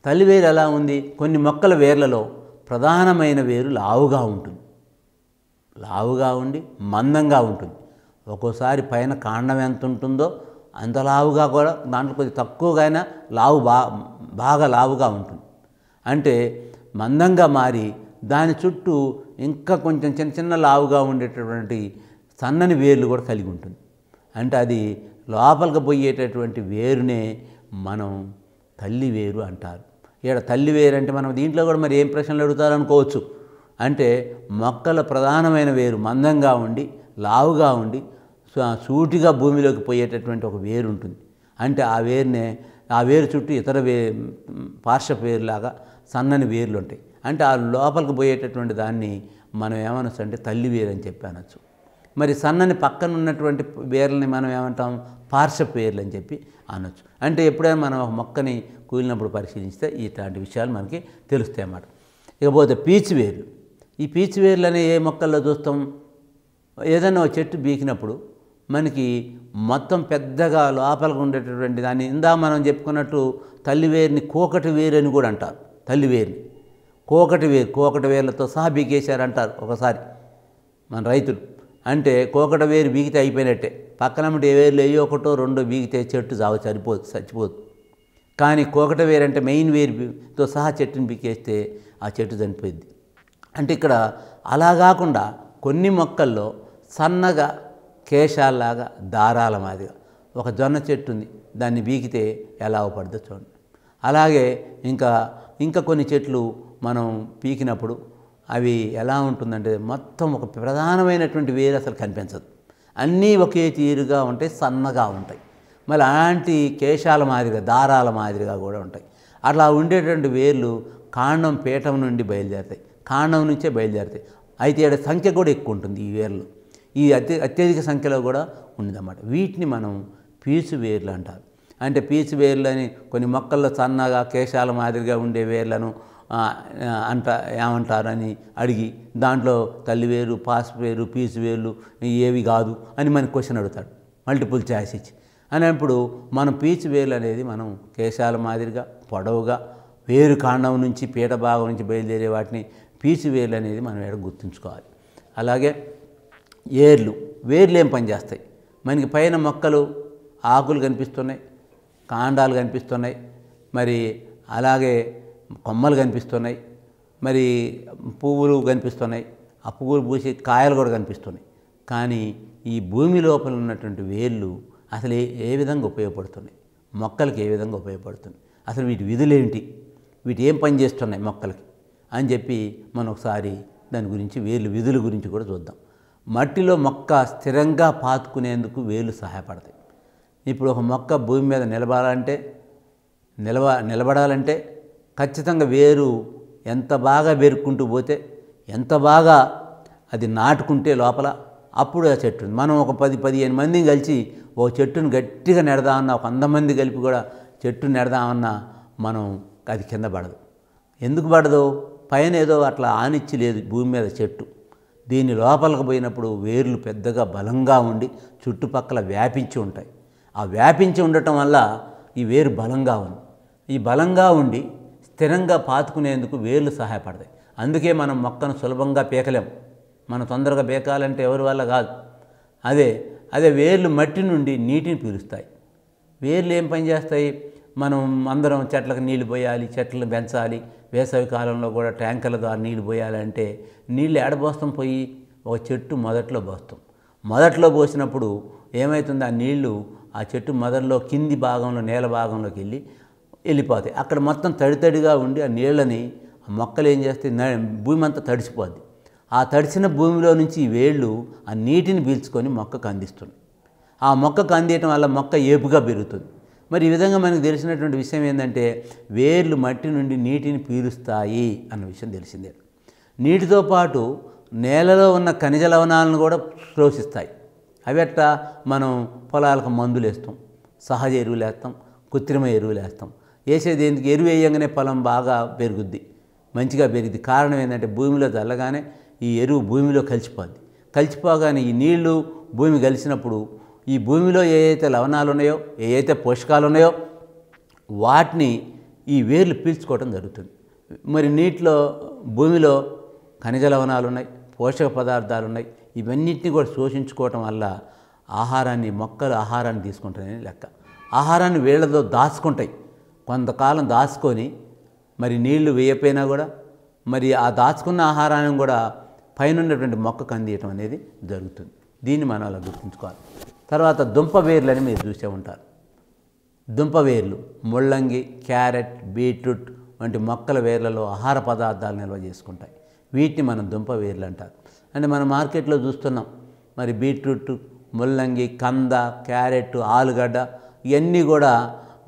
తల్లి వేరు ఎలా ఉంది కొన్ని మొక్కల వేర్లలో ప్రధానమైన వేరు లావుగా ఉంటుంది లావుగా ఉండి మందంగా ఉంటుంది ఒక్కోసారి పైన కాండం ఎంత ఉంటుందో అంత లావుగా కూడా దాంట్లో కొద్ది తక్కువగా లావు బా బాగా లావుగా ఉంటుంది అంటే మందంగా మారి దాని చుట్టూ ఇంకా కొంచెం చిన్న చిన్న లావుగా ఉండేటటువంటి సన్నని వేర్లు కూడా కలిగి ఉంటుంది అంటే అది లోపలికి పోయేటటువంటి వేరునే మనం తల్లి వేరు అంటారు ఇక్కడ తల్లి వేరంటే మనం దీంట్లో కూడా మరి ఏం ప్రశ్నలు అడుగుతారనుకోవచ్చు అంటే మొక్కల ప్రధానమైన వేరు మందంగా ఉండి లావుగా ఉండి సూటిగా భూమిలోకి పోయేటటువంటి ఒక వేరు ఉంటుంది అంటే ఆ వేరునే ఆ వేరు చుట్టూ ఇతర వే పార్శ్వ వేరులాగా సన్నని వేర్లు ఉంటాయి అంటే ఆ లోపలికి పోయేటటువంటి దాన్ని మనం ఏమనొచ్చు అంటే తల్లి వేరు అని చెప్పి అనొచ్చు మరి సన్నని పక్కన ఉన్నటువంటి వేర్లని మనం ఏమంటాం పార్శ్వ వేర్లు అని చెప్పి అనొచ్చు అంటే ఎప్పుడైనా మనం ఒక మొక్కని కూలినప్పుడు పరిశీలిస్తే ఇట్లాంటి విషయాలు మనకి తెలుస్తాయి అన్నమాట ఇకపోతే పీచువేర్లు ఈ వేర్లు అనే ఏ మొక్కల్లో చూస్తాం ఏదైనా చెట్టు బీకినప్పుడు మనకి మొత్తం పెద్దగా లోపలకు ఉండేటటువంటి దాన్ని ఇందా మనం చెప్పుకున్నట్టు తల్లివేరిని కోకటి వేరు అని కూడా అంటారు తల్లివేరిని కోకటి వేరు కోకటి వేర్లతో సహా బీకేశారంటారు ఒకసారి మన రైతులు అంటే కోకట వేరు బీగితే అయిపోయినట్టే పక్కన ఏ వేర్లు ఏ ఒకటో రెండో బీగితే చెట్టు చావు చనిపోదు చచ్చిపోదు కానీ కోకట అంటే మెయిన్ వేరుతో సహా చెట్టుని పీకేస్తే ఆ చెట్టు చనిపోయింది అంటే ఇక్కడ అలా కాకుండా కొన్ని మొక్కల్లో సన్నగా కేశాల్లాగా దారాల మాదిరిగా ఒక జొన్న చెట్టు ఉంది దాన్ని బీకితే ఎలా అవపడదో చూడండి అలాగే ఇంకా ఇంకా కొన్ని చెట్లు మనం పీకినప్పుడు అవి ఎలా ఉంటుందంటే మొత్తం ఒక ప్రధానమైనటువంటి వేరు అసలు కనిపించదు అన్నీ ఒకే తీరుగా ఉంటాయి సన్నగా ఉంటాయి మళ్ళీ అలాంటి కేశాల మాదిరిగా దారాల మాదిరిగా కూడా ఉంటాయి అట్లా ఉండేటువంటి వేర్లు కాండం పీఠం నుండి బయలుదేరుతాయి కాండం నుంచే బయలుదేరుతాయి అయితే ఇక్కడ సంఖ్య కూడా ఎక్కువ ఉంటుంది ఈ వేర్లు ఈ అత్య అత్యధిక సంఖ్యలో కూడా ఉందన్నమాట వీటిని మనం పీచు వేర్లు అంటారు అంటే పీచు వేర్లు అని కొన్ని మొక్కల్లో సన్నగా కేశాల మాదిరిగా ఉండే వేర్లను అంట ఏమంటారని అడిగి దాంట్లో తల్లివేరు పాసు వేరు పీచు వేర్లు ఏవి కాదు అని మనకి క్వశ్చన్ అడుగుతాడు మల్టిపుల్ ఛాయిస్ ఇచ్చి అనేప్పుడు మనం పీచు వేర్లు అనేది మనం కేశాల మాదిరిగా పొడవుగా వేరు కాండం నుంచి పీట భాగం నుంచి బయలుదేరే వాటిని పీచు వేర్లు అనేది మనం ఎక్కడ గుర్తుంచుకోవాలి అలాగే ఏర్లు వేర్లు ఏం పనిచేస్తాయి మనకి పైన మొక్కలు ఆకులు కనిపిస్తున్నాయి కాండాలు కనిపిస్తున్నాయి మరి అలాగే కొమ్మలు కనిపిస్తున్నాయి మరి పువ్వులు కనిపిస్తున్నాయి ఆ పువ్వులు పూసే కాయలు కూడా కనిపిస్తున్నాయి కానీ ఈ భూమి లోపల ఉన్నటువంటి వేళ్ళు అసలు ఏ విధంగా ఉపయోగపడుతుంది మొక్కలకి ఏ విధంగా ఉపయోగపడుతుంది అసలు వీటి విధులేంటి వీటి ఏం పని చేస్తున్నాయి మొక్కలకి అని చెప్పి మనం ఒకసారి దాని గురించి వేలు విధుల గురించి కూడా చూద్దాం మట్టిలో మొక్క స్థిరంగా పాతుకునేందుకు వేలు సహాయపడతాయి ఇప్పుడు ఒక మొక్క భూమి మీద నిలబాలంటే నిలబ నిలబడాలంటే ఖచ్చితంగా వేరు ఎంత బాగా వేరుకుంటూ పోతే ఎంత బాగా అది నాటుకుంటే లోపల అప్పుడు ఆ చెట్టు మనం ఒక పది పదిహేను మందిని కలిసి ఓ చెట్టును గట్టిగా నెడదామన్నా ఒక వంద మంది కలిపి కూడా చెట్టు నెడదామన్నా మనం అది కింద పడదు ఎందుకు పడదు పైన ఏదో అట్లా ఆనిచ్చి లేదు భూమి మీద చెట్టు దీని లోపలికి పోయినప్పుడు వేర్లు పెద్దగా బలంగా ఉండి చుట్టుపక్కల వ్యాపించి ఉంటాయి ఆ వ్యాపించి ఉండటం వల్ల ఈ వేరు బలంగా ఉంది ఈ బలంగా ఉండి స్థిరంగా పాతుకునేందుకు వేర్లు సహాయపడతాయి అందుకే మనం మొక్కను సులభంగా పీకలేం మనం తొందరగా పీకాలంటే ఎవరి వల్ల కాదు అదే అదే వేర్లు మట్టి నుండి నీటిని పీలుస్తాయి వేర్లు ఏం పని చేస్తాయి మనం అందరం చెట్లకు నీళ్లు పోయాలి చెట్లను పెంచాలి వేసవి కాలంలో కూడా ట్యాంకర్ల ద్వారా నీళ్లు పోయాలంటే నీళ్ళు ఏడబోస్తాం పోయి ఒక చెట్టు మొదట్లో పోస్తాం మొదట్లో పోసినప్పుడు ఏమవుతుంది ఆ నీళ్లు ఆ చెట్టు మొదట్లో కింది భాగంలో నేల భాగంలోకి వెళ్ళి వెళ్ళిపోతాయి అక్కడ మొత్తం తడి తడిగా ఉండి ఆ నీళ్ళని మొక్కలు ఏం చేస్తాయి భూమి అంతా తడిసిపోద్ది ఆ తడిసిన భూమిలో నుంచి వేళ్ళు ఆ నీటిని పీల్చుకొని మొక్కకు అందిస్తుంది ఆ మొక్కకు అందియటం వల్ల మొక్క ఏపుగా పెరుగుతుంది మరి ఈ విధంగా మనకు తెలిసినటువంటి విషయం ఏంటంటే వేర్లు మట్టి నుండి నీటిని పీలుస్తాయి అన్న విషయం తెలిసిందే నీటితో పాటు నేలలో ఉన్న ఖనిజ లవణాలను కూడా శ్రోషిస్తాయి అవి అట్లా మనం పొలాలకు మందులు వేస్తాం సహజ ఎరువులు వేస్తాం కృత్రిమ ఎరువులు వేస్తాం వేసేది ఎందుకు ఎరువు వేయంగానే పొలం బాగా పెరుగుద్ది మంచిగా పెరిగింది కారణం ఏంటంటే భూమిలో చల్లగానే ఈ ఎరువు భూమిలో కలిసిపోద్ది కలిసిపోగానే ఈ నీళ్లు భూమి కలిసినప్పుడు ఈ భూమిలో ఏవైతే లవణాలు ఉన్నాయో ఏవైతే పోషకాలు ఉన్నాయో వాటిని ఈ వేర్లు పీల్చుకోవడం జరుగుతుంది మరి నీటిలో భూమిలో ఖనిజ లవణాలు ఉన్నాయి పోషక పదార్థాలు ఉన్నాయి ఇవన్నిటిని కూడా శోషించుకోవటం వల్ల ఆహారాన్ని మొక్కలు ఆహారాన్ని తీసుకుంటాయని లెక్క ఆహారాన్ని వేళ్లతో దాచుకుంటాయి కొంతకాలం దాచుకొని మరి నీళ్లు వేయపోయినా కూడా మరి ఆ దాచుకున్న ఆహారాన్ని కూడా పైన ఉన్నటువంటి మొక్కకు అందియటం అనేది జరుగుతుంది దీన్ని మనం అలా గుర్తుంచుకోవాలి తర్వాత దుంప వేర్లని మీరు చూసే ఉంటారు దుంప వేర్లు ముళ్ళంగి క్యారెట్ బీట్రూట్ వంటి మొక్కల వేర్లలో ఆహార పదార్థాలు నిల్వ చేసుకుంటాయి వీటిని మనం దుంప వేర్లు అంటారు అంటే మనం మార్కెట్లో చూస్తున్నాం మరి బీట్రూట్ ముల్లంగి కంద క్యారెట్ ఆలుగడ్డ ఇవన్నీ కూడా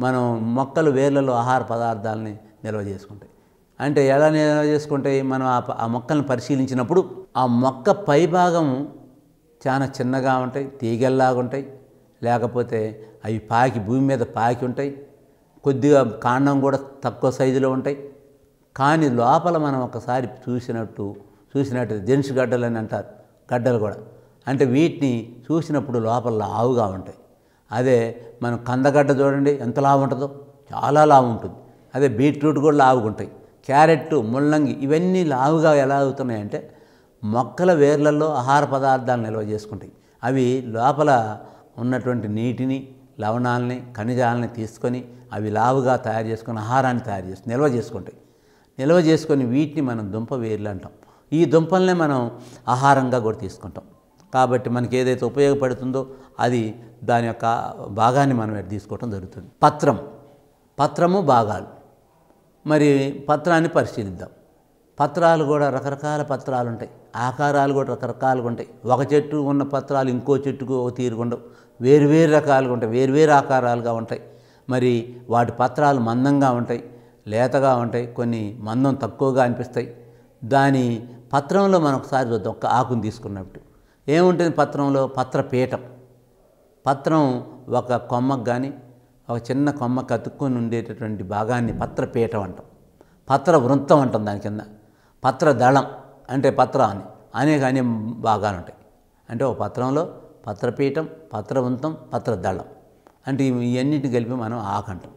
మనం మొక్కలు వేర్లలో ఆహార పదార్థాలని నిల్వ చేసుకుంటాయి అంటే ఎలా నిల్వ చేసుకుంటే మనం ఆ మొక్కలను పరిశీలించినప్పుడు ఆ మొక్క పై భాగం చాలా చిన్నగా ఉంటాయి తీగల్లాగా ఉంటాయి లేకపోతే అవి పాకి భూమి మీద పాకి ఉంటాయి కొద్దిగా కాండం కూడా తక్కువ సైజులో ఉంటాయి కానీ లోపల మనం ఒకసారి చూసినట్టు చూసినట్టు జెన్స్ గడ్డలు అని అంటారు గడ్డలు కూడా అంటే వీటిని చూసినప్పుడు లోపల లావుగా ఉంటాయి అదే మనం కందగడ్డ చూడండి ఎంత లావు ఉంటుందో చాలా లావు ఉంటుంది అదే బీట్రూట్ కూడా లావుగా ఉంటాయి క్యారెట్ ముల్లంగి ఇవన్నీ లావుగా ఎలా అవుతున్నాయంటే మొక్కల వేర్లలో ఆహార పదార్థాలు నిల్వ చేసుకుంటాయి అవి లోపల ఉన్నటువంటి నీటిని లవణాలని ఖనిజాలని తీసుకొని అవి లావుగా తయారు చేసుకుని ఆహారాన్ని తయారు చేసి నిల్వ చేసుకుంటాయి నిల్వ చేసుకొని వీటిని మనం దుంప వేర్లు అంటాం ఈ దుంపల్నే మనం ఆహారంగా కూడా తీసుకుంటాం కాబట్టి మనకి ఏదైతే ఉపయోగపడుతుందో అది దాని యొక్క భాగాన్ని మనం తీసుకోవటం జరుగుతుంది పత్రం పత్రము భాగాలు మరి పత్రాన్ని పరిశీలిద్దాం పత్రాలు కూడా రకరకాల పత్రాలు ఉంటాయి ఆకారాలు కూడా రకరకాలుగా ఉంటాయి ఒక చెట్టు ఉన్న పత్రాలు ఇంకో చెట్టుకు తీరుకుండవు వేరువేరు రకాలుగా ఉంటాయి వేరువేరు ఆకారాలుగా ఉంటాయి మరి వాటి పత్రాలు మందంగా ఉంటాయి లేతగా ఉంటాయి కొన్ని మందం తక్కువగా అనిపిస్తాయి దాని పత్రంలో మనం ఒకసారి చూద్దాం ఒక్క ఆకును తీసుకున్నప్పుడు ఏముంటుంది పత్రంలో పత్రపీఠం పత్రం ఒక కొమ్మకు కానీ ఒక చిన్న కొమ్మ కత్తుక్కొని ఉండేటటువంటి భాగాన్ని పత్రపీఠం అంటాం పత్ర వృంతం అంటాం దాని కింద పత్ర దళం అంటే పత్ర అని అనేక అనే భాగాలు ఉంటాయి అంటే ఒక పత్రంలో పత్రపీఠం పత్రవంతం పత్రదళం అంటే ఇవన్నింటిని కలిపి మనం ఆకంటాం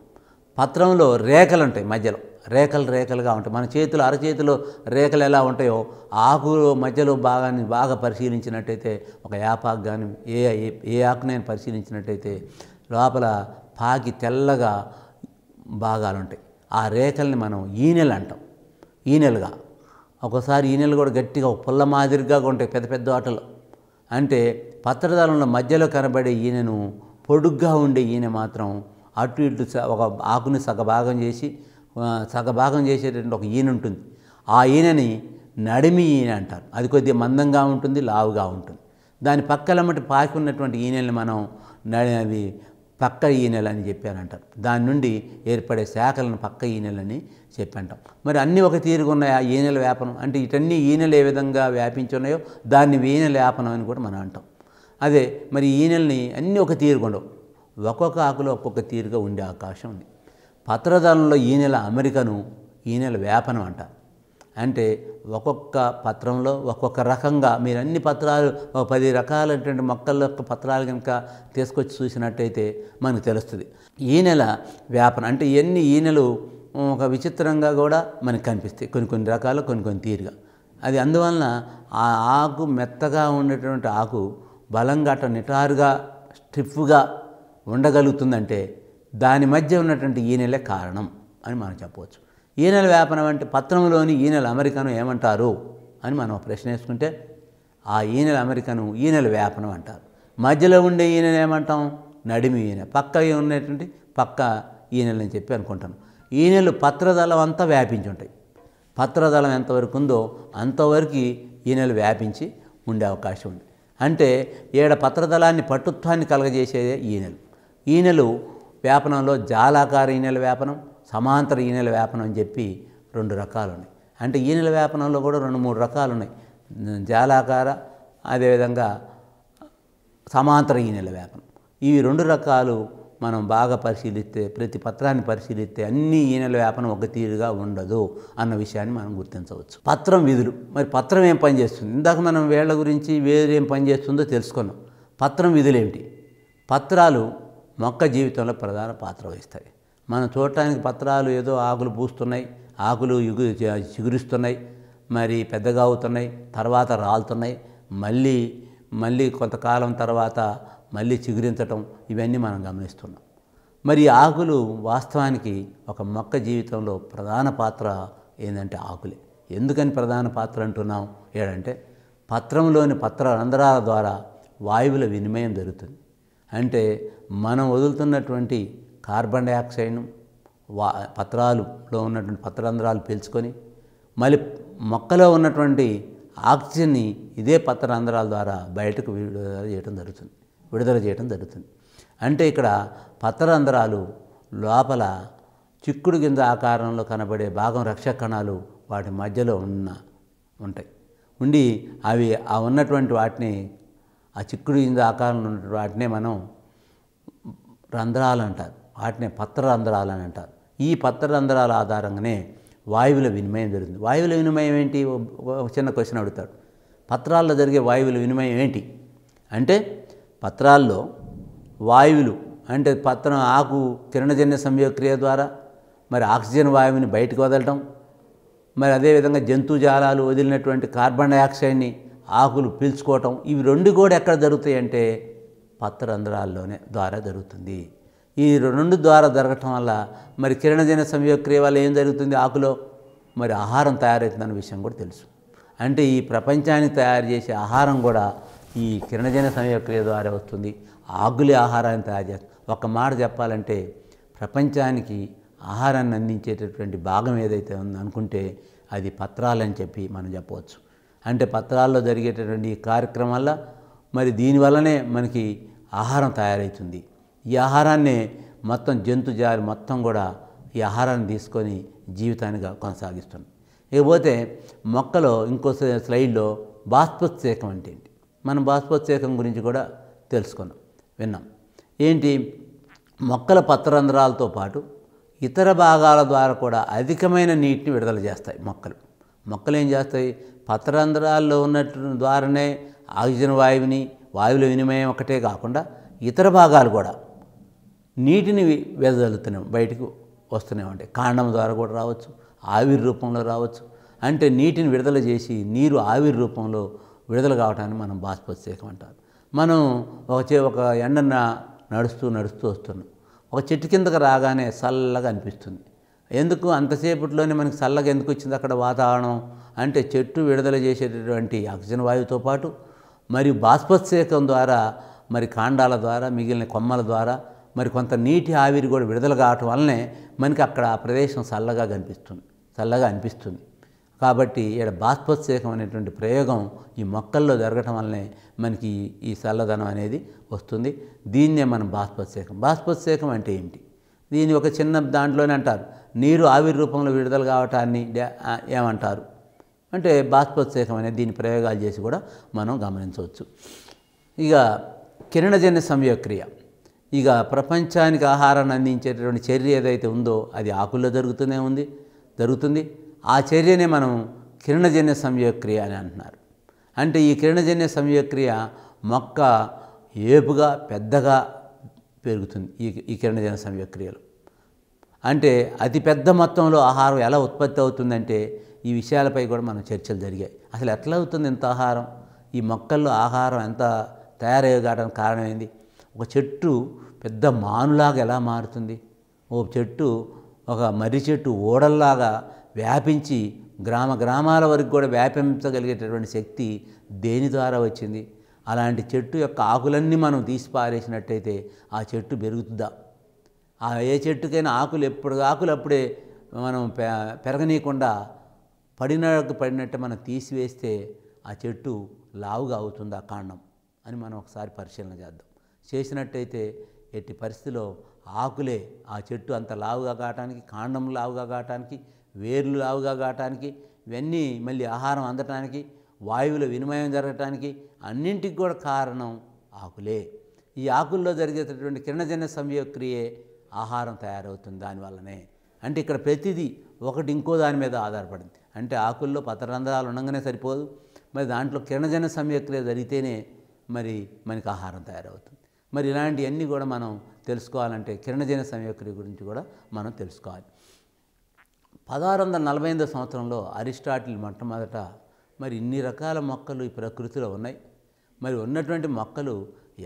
పత్రంలో రేఖలు ఉంటాయి మధ్యలో రేఖలు రేఖలుగా ఉంటాయి మన చేతులు అరచేతిలో రేఖలు ఎలా ఉంటాయో ఆకు మధ్యలో భాగాన్ని బాగా పరిశీలించినట్టయితే ఒక యాపాకు కానీ ఏ ఏ ఆకునైనా పరిశీలించినట్టయితే లోపల పాకి తెల్లగా భాగాలు ఉంటాయి ఆ రేఖల్ని మనం ఈనెలు అంటాం ఈనెలుగా ఒకసారి ఈనెలు కూడా గట్టిగా పుల్ల మాదిరిగా ఉంటాయి పెద్ద పెద్ద ఆటలు అంటే పత్రదాలంలో మధ్యలో కనబడే ఈనెను పొడుగ్గా ఉండే ఈనె మాత్రం అటు ఇటు ఒక ఆకుని సగభాగం చేసి సగభాగం చేసేటటువంటి ఒక ఈయన ఉంటుంది ఆ ఈనెని నడిమి ఈయన అంటారు అది కొద్దిగా మందంగా ఉంటుంది లావుగా ఉంటుంది దాని పక్కలమ్మటి పాకి ఉన్నటువంటి ఈనెల్ని మనం నడి అవి పక్క ఈనెల అని చెప్పారంటారు దాని నుండి ఏర్పడే శాఖలను పక్క ఈనెలని చెప్పంటాం మరి అన్నీ ఒక తీరుగా ఉన్నాయి ఆ ఈనెల వ్యాపనం అంటే ఇటన్నీ ఈనెలు ఏ విధంగా వ్యాపించున్నాయో దాన్ని ఈనెల వ్యాపనం అని కూడా మనం అంటాం అదే మరి ఈనెలని అన్నీ ఒక తీరుగా ఉండవు ఒక్కొక్క ఆకులో ఒక్కొక్క తీరుగా ఉండే అవకాశం ఉంది పత్రదాలంలో ఈనెల అమెరికను ఈనెల వ్యాపనం అంటారు అంటే ఒక్కొక్క పత్రంలో ఒక్కొక్క రకంగా మీరు అన్ని పత్రాలు పది రకాలైనటువంటి మొక్కల యొక్క పత్రాలు కనుక తీసుకొచ్చి చూసినట్టయితే మనకు తెలుస్తుంది ఈ నెల వ్యాపనం అంటే ఇవన్నీ ఈ నెలలు ఒక విచిత్రంగా కూడా మనకు కనిపిస్తాయి కొన్ని కొన్ని రకాలు కొన్ని కొన్ని తీరుగా అది అందువలన ఆ ఆకు మెత్తగా ఉండేటువంటి ఆకు బలంగా అట నిటారుగా స్టిఫ్గా ఉండగలుగుతుందంటే దాని మధ్య ఉన్నటువంటి ఈనెలే కారణం అని మనం చెప్పవచ్చు ఈనెల వ్యాపనం అంటే పత్రంలోని ఈనెల అమెరికాను ఏమంటారు అని మనం ప్రశ్న వేసుకుంటే ఆ ఈనెల అమెరికను ఈనెల వ్యాపనం అంటారు మధ్యలో ఉండే ఈనెలు ఏమంటాం నడిమి ఈనె పక్క ఉన్నటువంటి పక్క ఈనెలని చెప్పి అనుకుంటాను ఈనెలు పత్రదళం అంతా వ్యాపించి ఉంటాయి పత్రదళం ఎంతవరకు ఉందో అంతవరకు ఈనెలు వ్యాపించి ఉండే అవకాశం ఉంది అంటే ఏడ పత్రదళాన్ని పట్టుత్వాన్ని కలగజేసేదే ఈనెలు ఈనెలు వ్యాపనంలో జాలాకార ఈనెల వ్యాపనం సమాంతర ఈనెల వేపనం అని చెప్పి రెండు రకాలు ఉన్నాయి అంటే ఈనెల వేపనంలో కూడా రెండు మూడు రకాలు ఉన్నాయి జాలాకార అదేవిధంగా సమాంతర ఈనెల వేపనం ఇవి రెండు రకాలు మనం బాగా పరిశీలిస్తే ప్రతి పత్రాన్ని పరిశీలిస్తే అన్ని ఈనెల వ్యాపనం ఒక తీరుగా ఉండదు అన్న విషయాన్ని మనం గుర్తించవచ్చు పత్రం విధులు మరి పత్రం ఏం పనిచేస్తుంది ఇందాక మనం వేళ్ల గురించి వేరు ఏం పనిచేస్తుందో తెలుసుకున్నాం పత్రం విధులు ఏమిటి పత్రాలు మొక్క జీవితంలో ప్రధాన పాత్ర వహిస్తాయి మనం చూడటానికి పత్రాలు ఏదో ఆకులు పూస్తున్నాయి ఆకులు చిగురిస్తున్నాయి మరి పెద్దగా అవుతున్నాయి తర్వాత రాలుతున్నాయి మళ్ళీ మళ్ళీ కొంతకాలం తర్వాత మళ్ళీ చిగురించటం ఇవన్నీ మనం గమనిస్తున్నాం మరి ఆకులు వాస్తవానికి ఒక మొక్క జీవితంలో ప్రధాన పాత్ర ఏంటంటే ఆకులే ఎందుకని ప్రధాన పాత్ర అంటున్నాం ఏడంటే పత్రంలోని పత్ర రంధ్రాల ద్వారా వాయువుల వినిమయం జరుగుతుంది అంటే మనం వదులుతున్నటువంటి కార్బన్ డైఆక్సైడ్ను వా పత్రాలులో ఉన్నటువంటి పత్రరంధ్రాలు పీల్చుకొని మళ్ళీ మొక్కలో ఉన్నటువంటి ఆక్సిజన్ని ఇదే పత్రరంధ్రాల ద్వారా బయటకు విడుదల చేయడం జరుగుతుంది విడుదల చేయడం జరుగుతుంది అంటే ఇక్కడ పత్రరంధ్రాలు లోపల చిక్కుడు గింజ ఆకారంలో కనబడే భాగం రక్షక కణాలు వాటి మధ్యలో ఉన్న ఉంటాయి ఉండి అవి ఆ ఉన్నటువంటి వాటిని ఆ చిక్కుడు గింజ ఆకారంలో ఉన్నటువంటి వాటినే మనం రంధ్రాలు అంటారు వాటిని పత్రరంధ్రాలు అని అంటారు ఈ పత్రరంధ్రాల ఆధారంగానే వాయువుల వినిమయం జరుగుతుంది వాయువుల వినిమయం ఏంటి చిన్న క్వశ్చన్ అడుగుతాడు పత్రాల్లో జరిగే వాయువుల వినిమయం ఏంటి అంటే పత్రాల్లో వాయువులు అంటే పత్రం ఆకు కిరణజన్య సంయోక్రియ ద్వారా మరి ఆక్సిజన్ వాయువుని బయటకు వదలటం మరి అదేవిధంగా జంతుజాలాలు వదిలినటువంటి కార్బన్ డైఆక్సైడ్ని ఆకులు పీల్చుకోవటం ఇవి రెండు కూడా ఎక్కడ జరుగుతాయి అంటే పత్రరంధ్రాల్లోనే ద్వారా జరుగుతుంది ఈ రెండు ద్వారా జరగటం వల్ల మరి కిరణజన సంయోక్రియ వల్ల ఏం జరుగుతుంది ఆకులో మరి ఆహారం తయారవుతుందన్న విషయం కూడా తెలుసు అంటే ఈ ప్రపంచాన్ని తయారు చేసే ఆహారం కూడా ఈ కిరణజన సంయోక్రియ ద్వారా వస్తుంది ఆకులే ఆహారాన్ని తయారు చేస్తుంది ఒక మాట చెప్పాలంటే ప్రపంచానికి ఆహారాన్ని అందించేటటువంటి భాగం ఏదైతే ఉందో అనుకుంటే అది పత్రాలని చెప్పి మనం చెప్పవచ్చు అంటే పత్రాల్లో జరిగేటటువంటి ఈ కార్యక్రమాల మరి దీనివల్లనే మనకి ఆహారం తయారవుతుంది ఈ ఆహారాన్ని మొత్తం జంతు జారి మొత్తం కూడా ఈ ఆహారాన్ని తీసుకొని జీవితాన్ని కొనసాగిస్తుంది ఇకపోతే మొక్కలో ఇంకో స్లైడ్లో బాష్పోత్సేకం అంటే ఏంటి మనం బాష్పోత్సేకం గురించి కూడా తెలుసుకున్నాం విన్నాం ఏంటి మొక్కల పత్రరంధ్రాలతో పాటు ఇతర భాగాల ద్వారా కూడా అధికమైన నీటిని విడుదల చేస్తాయి మొక్కలు మొక్కలు ఏం చేస్తాయి పత్రరంధ్రాల్లో ఉన్నట్టు ద్వారానే ఆక్సిజన్ వాయువుని వాయువుల వినిమయం ఒకటే కాకుండా ఇతర భాగాలు కూడా నీటిని వెదజల్లుతున్నాం బయటకు వస్తూనే కాండం ద్వారా కూడా రావచ్చు ఆవిరి రూపంలో రావచ్చు అంటే నీటిని విడుదల చేసి నీరు ఆవిరి రూపంలో విడుదల కావటాన్ని మనం బాష్పోత్సేకం అంటారు మనం ఒక చే ఒక ఎండన నడుస్తూ నడుస్తూ వస్తున్నాం ఒక చెట్టు కిందకు రాగానే చల్లగా అనిపిస్తుంది ఎందుకు అంతసేపట్లోనే మనకి చల్లగా ఎందుకు వచ్చింది అక్కడ వాతావరణం అంటే చెట్టు విడుదల చేసేటటువంటి ఆక్సిజన్ వాయువుతో పాటు మరియు బాష్పోత్సేకం ద్వారా మరి కాండాల ద్వారా మిగిలిన కొమ్మల ద్వారా మరి కొంత నీటి ఆవిరి కూడా విడుదల కావటం వల్లనే మనకి అక్కడ ఆ ప్రదేశం చల్లగా కనిపిస్తుంది చల్లగా అనిపిస్తుంది కాబట్టి ఇక్కడ బాష్పోత్సేకం అనేటువంటి ప్రయోగం ఈ మొక్కల్లో జరగటం వల్లనే మనకి ఈ చల్లదనం అనేది వస్తుంది దీన్నే మనం బాష్పోత్సేకం బాష్పోత్సేకం అంటే ఏంటి దీన్ని ఒక చిన్న దాంట్లోనే అంటారు నీరు ఆవిరి రూపంలో విడుదల కావటాన్ని ఏమంటారు అంటే బాష్పోత్సేకం అనేది దీని ప్రయోగాలు చేసి కూడా మనం గమనించవచ్చు ఇక కిరణజన్య సంయోక్రియ ఇక ప్రపంచానికి ఆహారాన్ని అందించేటటువంటి చర్య ఏదైతే ఉందో అది ఆకుల్లో జరుగుతూనే ఉంది జరుగుతుంది ఆ చర్యనే మనం కిరణజన్య సంయోగక్రియ అని అంటున్నారు అంటే ఈ కిరణజన్య సంయోగక్రియ మొక్క ఏపుగా పెద్దగా పెరుగుతుంది ఈ ఈ కిరణజన్య సంయోగక్రియలు అంటే అతి పెద్ద మొత్తంలో ఆహారం ఎలా ఉత్పత్తి అవుతుందంటే ఈ విషయాలపై కూడా మనం చర్చలు జరిగాయి అసలు ఎట్లా అవుతుంది ఇంత ఆహారం ఈ మొక్కల్లో ఆహారం ఎంత తయారయ్యడానికి కారణమైంది ఒక చెట్టు పెద్ద మానులాగా ఎలా మారుతుంది ఓ చెట్టు ఒక మర్రి చెట్టు ఓడల్లాగా వ్యాపించి గ్రామ గ్రామాల వరకు కూడా వ్యాపించగలిగేటటువంటి శక్తి దేని ద్వారా వచ్చింది అలాంటి చెట్టు యొక్క ఆకులన్నీ మనం తీసి పారేసినట్టయితే ఆ చెట్టు పెరుగుతుందా ఆ ఏ చెట్టుకైనా ఆకులు ఎప్పుడు ఆకులు అప్పుడే మనం పెరగనీయకుండా పడిన పడినట్టు మనం తీసివేస్తే ఆ చెట్టు లావుగా అవుతుంది ఆ కాండం అని మనం ఒకసారి పరిశీలన చేద్దాం చేసినట్టయితే ఎట్టి పరిస్థితిలో ఆకులే ఆ చెట్టు అంత లావుగా కావటానికి కాండం లావుగా కావటానికి వేర్లు లావుగా కావటానికి ఇవన్నీ మళ్ళీ ఆహారం అందటానికి వాయువుల వినిమయం జరగటానికి అన్నింటికి కూడా కారణం ఆకులే ఈ ఆకుల్లో జరిగేటటువంటి కిరణజన్య సంయోక్రియే ఆహారం తయారవుతుంది దానివల్లనే అంటే ఇక్కడ ప్రతిదీ ఒకటి ఇంకో దాని మీద ఆధారపడింది అంటే ఆకుల్లో పతరంధ్రాలు ఉండగానే సరిపోదు మరి దాంట్లో కిరణజన సంయక్రియ జరిగితేనే మరి మనకి ఆహారం తయారవుతుంది మరి ఇలాంటివన్నీ కూడా మనం తెలుసుకోవాలంటే కిరణజైన సంయోక్రియ గురించి కూడా మనం తెలుసుకోవాలి పదహారు వందల నలభై ఐదో సంవత్సరంలో అరిస్టాటిల్ మొట్టమొదట మరి ఇన్ని రకాల మొక్కలు ఈ ప్రకృతిలో ఉన్నాయి మరి ఉన్నటువంటి మొక్కలు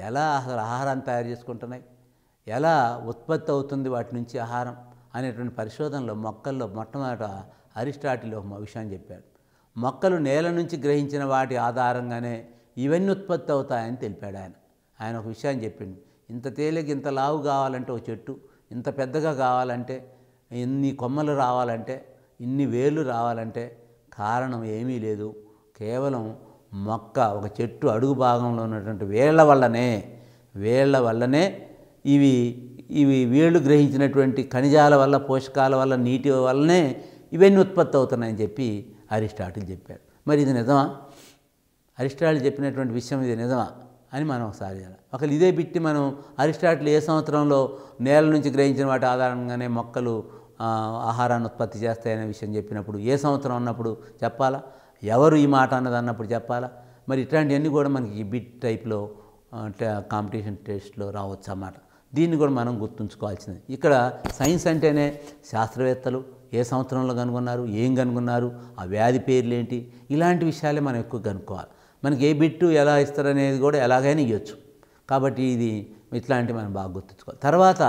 ఎలా అసలు ఆహారాన్ని తయారు చేసుకుంటున్నాయి ఎలా ఉత్పత్తి అవుతుంది వాటి నుంచి ఆహారం అనేటువంటి పరిశోధనలో మొక్కల్లో మొట్టమొదట అరిస్టాటిల్ ఒక విషయాన్ని చెప్పాడు మొక్కలు నేల నుంచి గ్రహించిన వాటి ఆధారంగానే ఇవన్నీ ఉత్పత్తి అవుతాయని తెలిపాడు ఆయన ఆయన ఒక విషయాన్ని చెప్పిండు ఇంత తేలిక ఇంత లావు కావాలంటే ఒక చెట్టు ఇంత పెద్దగా కావాలంటే ఇన్ని కొమ్మలు రావాలంటే ఇన్ని వేళ్ళు రావాలంటే కారణం ఏమీ లేదు కేవలం మొక్క ఒక చెట్టు అడుగు భాగంలో ఉన్నటువంటి వేళ్ల వల్లనే వేళ్ల వల్లనే ఇవి ఇవి వీళ్ళు గ్రహించినటువంటి ఖనిజాల వల్ల పోషకాల వల్ల నీటి వల్లనే ఇవన్నీ ఉత్పత్తి అవుతున్నాయని చెప్పి అరిస్టాటిల్ చెప్పాడు మరి ఇది నిజమా అరిస్టాటిల్ చెప్పినటువంటి విషయం ఇది నిజమా అని మనం ఒకసారి ఒకవేళ ఇదే బిట్టి మనం అరిస్టాటిల్ ఏ సంవత్సరంలో నేల నుంచి గ్రహించిన వాటి ఆధారంగానే మొక్కలు ఆహారాన్ని ఉత్పత్తి చేస్తాయనే విషయం చెప్పినప్పుడు ఏ సంవత్సరం అన్నప్పుడు చెప్పాలా ఎవరు ఈ మాట అన్నది అన్నప్పుడు చెప్పాలా మరి ఇట్లాంటివన్నీ కూడా మనకి ఈ బిట్ టైప్లో కాంపిటీషన్ టెస్ట్లో రావచ్చు అన్నమాట దీన్ని కూడా మనం గుర్తుంచుకోవాల్సింది ఇక్కడ సైన్స్ అంటేనే శాస్త్రవేత్తలు ఏ సంవత్సరంలో కనుగొన్నారు ఏం కనుగొన్నారు ఆ వ్యాధి పేర్లేంటి ఇలాంటి విషయాలే మనం ఎక్కువ కనుక్కోవాలి మనకి ఏ బిట్టు ఎలా ఇస్తారనేది కూడా ఎలాగైనా ఇవ్వచ్చు కాబట్టి ఇది ఇట్లాంటివి మనం బాగా గుర్తుంచుకోవాలి తర్వాత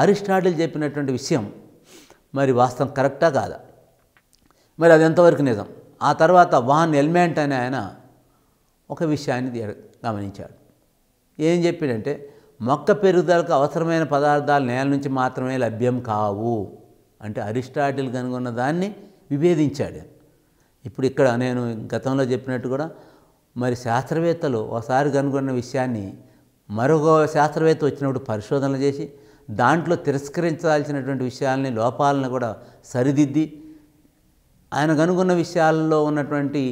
అరిస్టాటిల్ చెప్పినటువంటి విషయం మరి వాస్తవం కరెక్టా కాదా మరి అది ఎంతవరకు నిజం ఆ తర్వాత వాన్ ఎల్మెంట్ అనే ఆయన ఒక విషయాన్ని గమనించాడు ఏం చెప్పిందంటే మొక్క పెరుగుదలకు అవసరమైన పదార్థాలు నేల నుంచి మాత్రమే లభ్యం కావు అంటే అరిస్టాటిల్ కనుగొన్న దాన్ని విభేదించాడు ఇప్పుడు ఇక్కడ నేను గతంలో చెప్పినట్టు కూడా మరి శాస్త్రవేత్తలు ఒకసారి కనుగొన్న విషయాన్ని మరొక శాస్త్రవేత్త వచ్చినప్పుడు పరిశోధనలు చేసి దాంట్లో తిరస్కరించాల్సినటువంటి విషయాలని లోపాలను కూడా సరిదిద్ది ఆయన కనుగొన్న విషయాల్లో ఉన్నటువంటి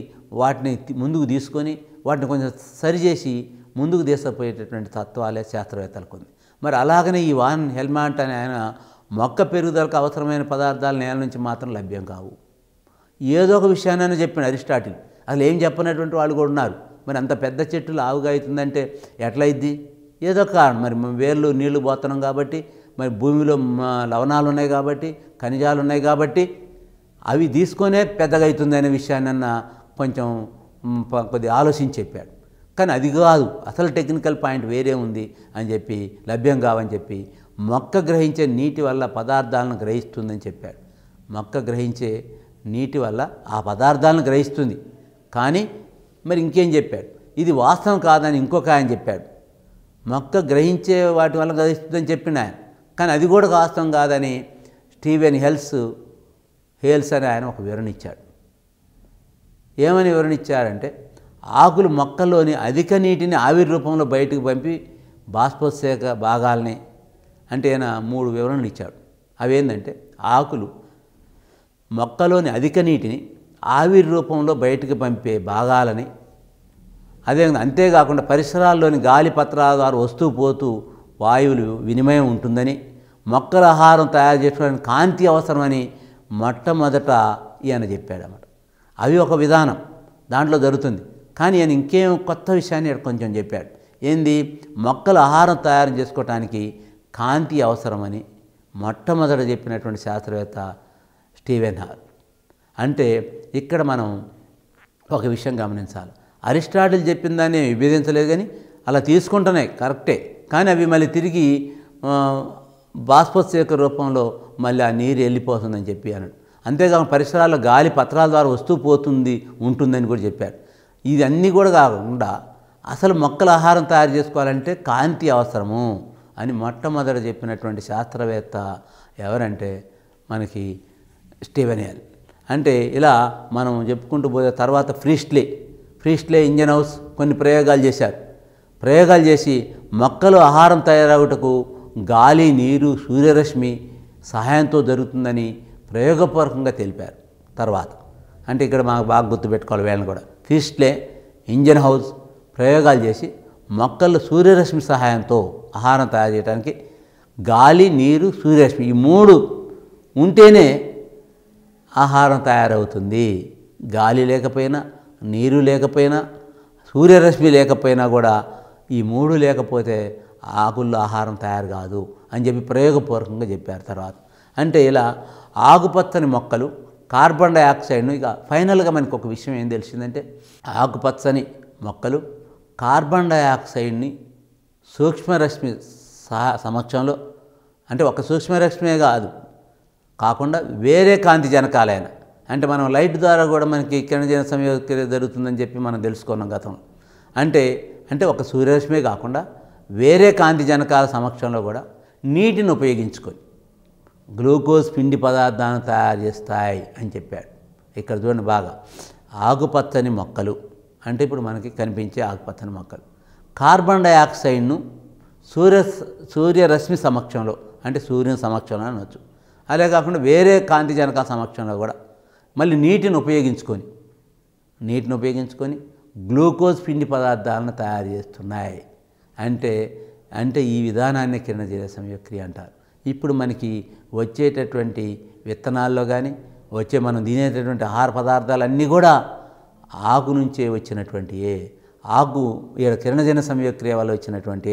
వాటిని ముందుకు తీసుకొని వాటిని కొంచెం సరిచేసి ముందుకు తీసపోయేటటువంటి తత్వాలే శాస్త్రవేత్తలకు ఉంది మరి అలాగనే ఈ వాన్ హెల్మెట్ అనే ఆయన మొక్క పెరుగుదలకు అవసరమైన పదార్థాలు నేల నుంచి మాత్రం లభ్యం కావు ఏదో ఒక విషయాన్ని చెప్పిన అరిస్టాటిల్ అసలు ఏం చెప్పనటువంటి వాళ్ళు కూడా ఉన్నారు మరి అంత పెద్ద చెట్టు లావుగా అవుతుందంటే ఎట్లయిద్ది ఏదో కారణం మరి వేర్లు నీళ్లు పోతున్నాం కాబట్టి మరి భూమిలో లవణాలు ఉన్నాయి కాబట్టి ఖనిజాలు ఉన్నాయి కాబట్టి అవి తీసుకొనే పెద్దగా అవుతుంది అనే అన్న కొంచెం కొద్ది ఆలోచించి చెప్పాడు కానీ అది కాదు అసలు టెక్నికల్ పాయింట్ వేరే ఉంది అని చెప్పి లభ్యం కావని చెప్పి మొక్క గ్రహించే నీటి వల్ల పదార్థాలను గ్రహిస్తుందని చెప్పాడు మొక్క గ్రహించే నీటి వల్ల ఆ పదార్థాలను గ్రహిస్తుంది కానీ మరి ఇంకేం చెప్పాడు ఇది వాస్తవం కాదని ఇంకొక ఆయన చెప్పాడు మొక్క గ్రహించే వాటి వల్ల గ్రహిస్తుందని చెప్పిన ఆయన కానీ అది కూడా వాస్తవం కాదని స్టీవెన్ హెల్స్ హేల్స్ అని ఆయన ఒక వివరణ ఇచ్చాడు ఏమని వివరణ ఇచ్చారంటే ఆకులు మొక్కల్లోని అధిక నీటిని ఆవిరి రూపంలో బయటకు పంపి బాష్పోత్సేక భాగాల్ని అంటే ఆయన మూడు వివరణలు ఇచ్చాడు అవేంటంటే ఆకులు మొక్కలోని అధిక నీటిని ఆవిరి రూపంలో బయటకు పంపే భాగాలని అదే అంతేకాకుండా పరిసరాల్లోని గాలి ద్వారా వస్తూ పోతూ వాయువులు వినిమయం ఉంటుందని మొక్కల ఆహారం తయారు చేసుకోవడానికి కాంతి అవసరమని మొట్టమొదట ఈయన అన్నమాట అవి ఒక విధానం దాంట్లో జరుగుతుంది కానీ ఈయన ఇంకేం కొత్త విషయాన్ని కొంచెం చెప్పాడు ఏంది మొక్కల ఆహారం తయారు చేసుకోవటానికి కాంతి అవసరమని మొట్టమొదట చెప్పినటువంటి శాస్త్రవేత్త స్టీవెన్ హాల్ అంటే ఇక్కడ మనం ఒక విషయం గమనించాలి అరిస్టాటిల్ చెప్పిన దాన్ని విభేదించలేదు కానీ అలా తీసుకుంటున్నాయి కరెక్టే కానీ అవి మళ్ళీ తిరిగి బాష్పోత్సేక రూపంలో మళ్ళీ ఆ నీరు వెళ్ళిపోతుందని చెప్పి అన్నాడు అంతేకాకుండా పరిసరాల్లో గాలి పత్రాల ద్వారా వస్తూ పోతుంది ఉంటుందని కూడా చెప్పారు ఇది అన్నీ కూడా కాకుండా అసలు మొక్కల ఆహారం తయారు చేసుకోవాలంటే కాంతి అవసరము అని మొట్టమొదట చెప్పినటువంటి శాస్త్రవేత్త ఎవరంటే మనకి స్టీవెనియల్ అంటే ఇలా మనం చెప్పుకుంటూ పోయే తర్వాత ఫ్రీస్ట్లే ఫ్రీస్ట్లే ఇంజన్ హౌస్ కొన్ని ప్రయోగాలు చేశారు ప్రయోగాలు చేసి మొక్కలు ఆహారం తయారవుటకు గాలి నీరు సూర్యరశ్మి సహాయంతో జరుగుతుందని ప్రయోగపూర్వకంగా తెలిపారు తర్వాత అంటే ఇక్కడ మాకు బాగా గుర్తుపెట్టుకోవాలి వేళను కూడా ఫ్రీస్ట్లే ఇంజన్ హౌస్ ప్రయోగాలు చేసి మొక్కలు సూర్యరశ్మి సహాయంతో ఆహారం తయారు చేయడానికి గాలి నీరు సూర్యరశ్మి ఈ మూడు ఉంటేనే ఆహారం తయారవుతుంది గాలి లేకపోయినా నీరు లేకపోయినా సూర్యరశ్మి లేకపోయినా కూడా ఈ మూడు లేకపోతే ఆకుల్లో ఆహారం తయారు కాదు అని చెప్పి ప్రయోగపూర్వకంగా చెప్పారు తర్వాత అంటే ఇలా ఆకుపచ్చని మొక్కలు కార్బన్ డైఆక్సైడ్ను ఇక ఫైనల్గా మనకు ఒక విషయం ఏం తెలిసిందంటే ఆకుపచ్చని మొక్కలు కార్బన్ డైఆక్సైడ్ని సూక్ష్మరశ్మి సహా సమక్షంలో అంటే ఒక సూక్ష్మరశ్మే కాదు కాకుండా వేరే కాంతి జనకాలైన అంటే మనం లైట్ ద్వారా కూడా మనకి కిరణజన సంయోగక్రియ జరుగుతుందని చెప్పి మనం తెలుసుకున్నాం గతంలో అంటే అంటే ఒక సూర్యరశ్మే కాకుండా వేరే కాంతి జనకాల సమక్షంలో కూడా నీటిని ఉపయోగించుకొని గ్లూకోజ్ పిండి పదార్థాలను తయారు చేస్తాయి అని చెప్పాడు ఇక్కడ చూడండి బాగా ఆకుపచ్చని మొక్కలు అంటే ఇప్పుడు మనకి కనిపించే ఆకుపచ్చని మొక్కలు కార్బన్ డైఆక్సైడ్ను సూర్య సూర్యరశ్మి సమక్షంలో అంటే సూర్యుని సమక్షంలో అనవచ్చు అలా కాకుండా వేరే కాంతి జనక సమక్షంలో కూడా మళ్ళీ నీటిని ఉపయోగించుకొని నీటిని ఉపయోగించుకొని గ్లూకోజ్ పిండి పదార్థాలను తయారు చేస్తున్నాయి అంటే అంటే ఈ విధానాన్ని కిరణజీవ సంయోక్రియ అంటారు ఇప్పుడు మనకి వచ్చేటటువంటి విత్తనాల్లో కానీ వచ్చే మనం తినేటటువంటి ఆహార పదార్థాలన్నీ కూడా ఆకు నుంచే వచ్చినటువంటియే ఆకు ఇక్కడ కిరణజన సంయోక్రియ వల్ల వచ్చినటువంటి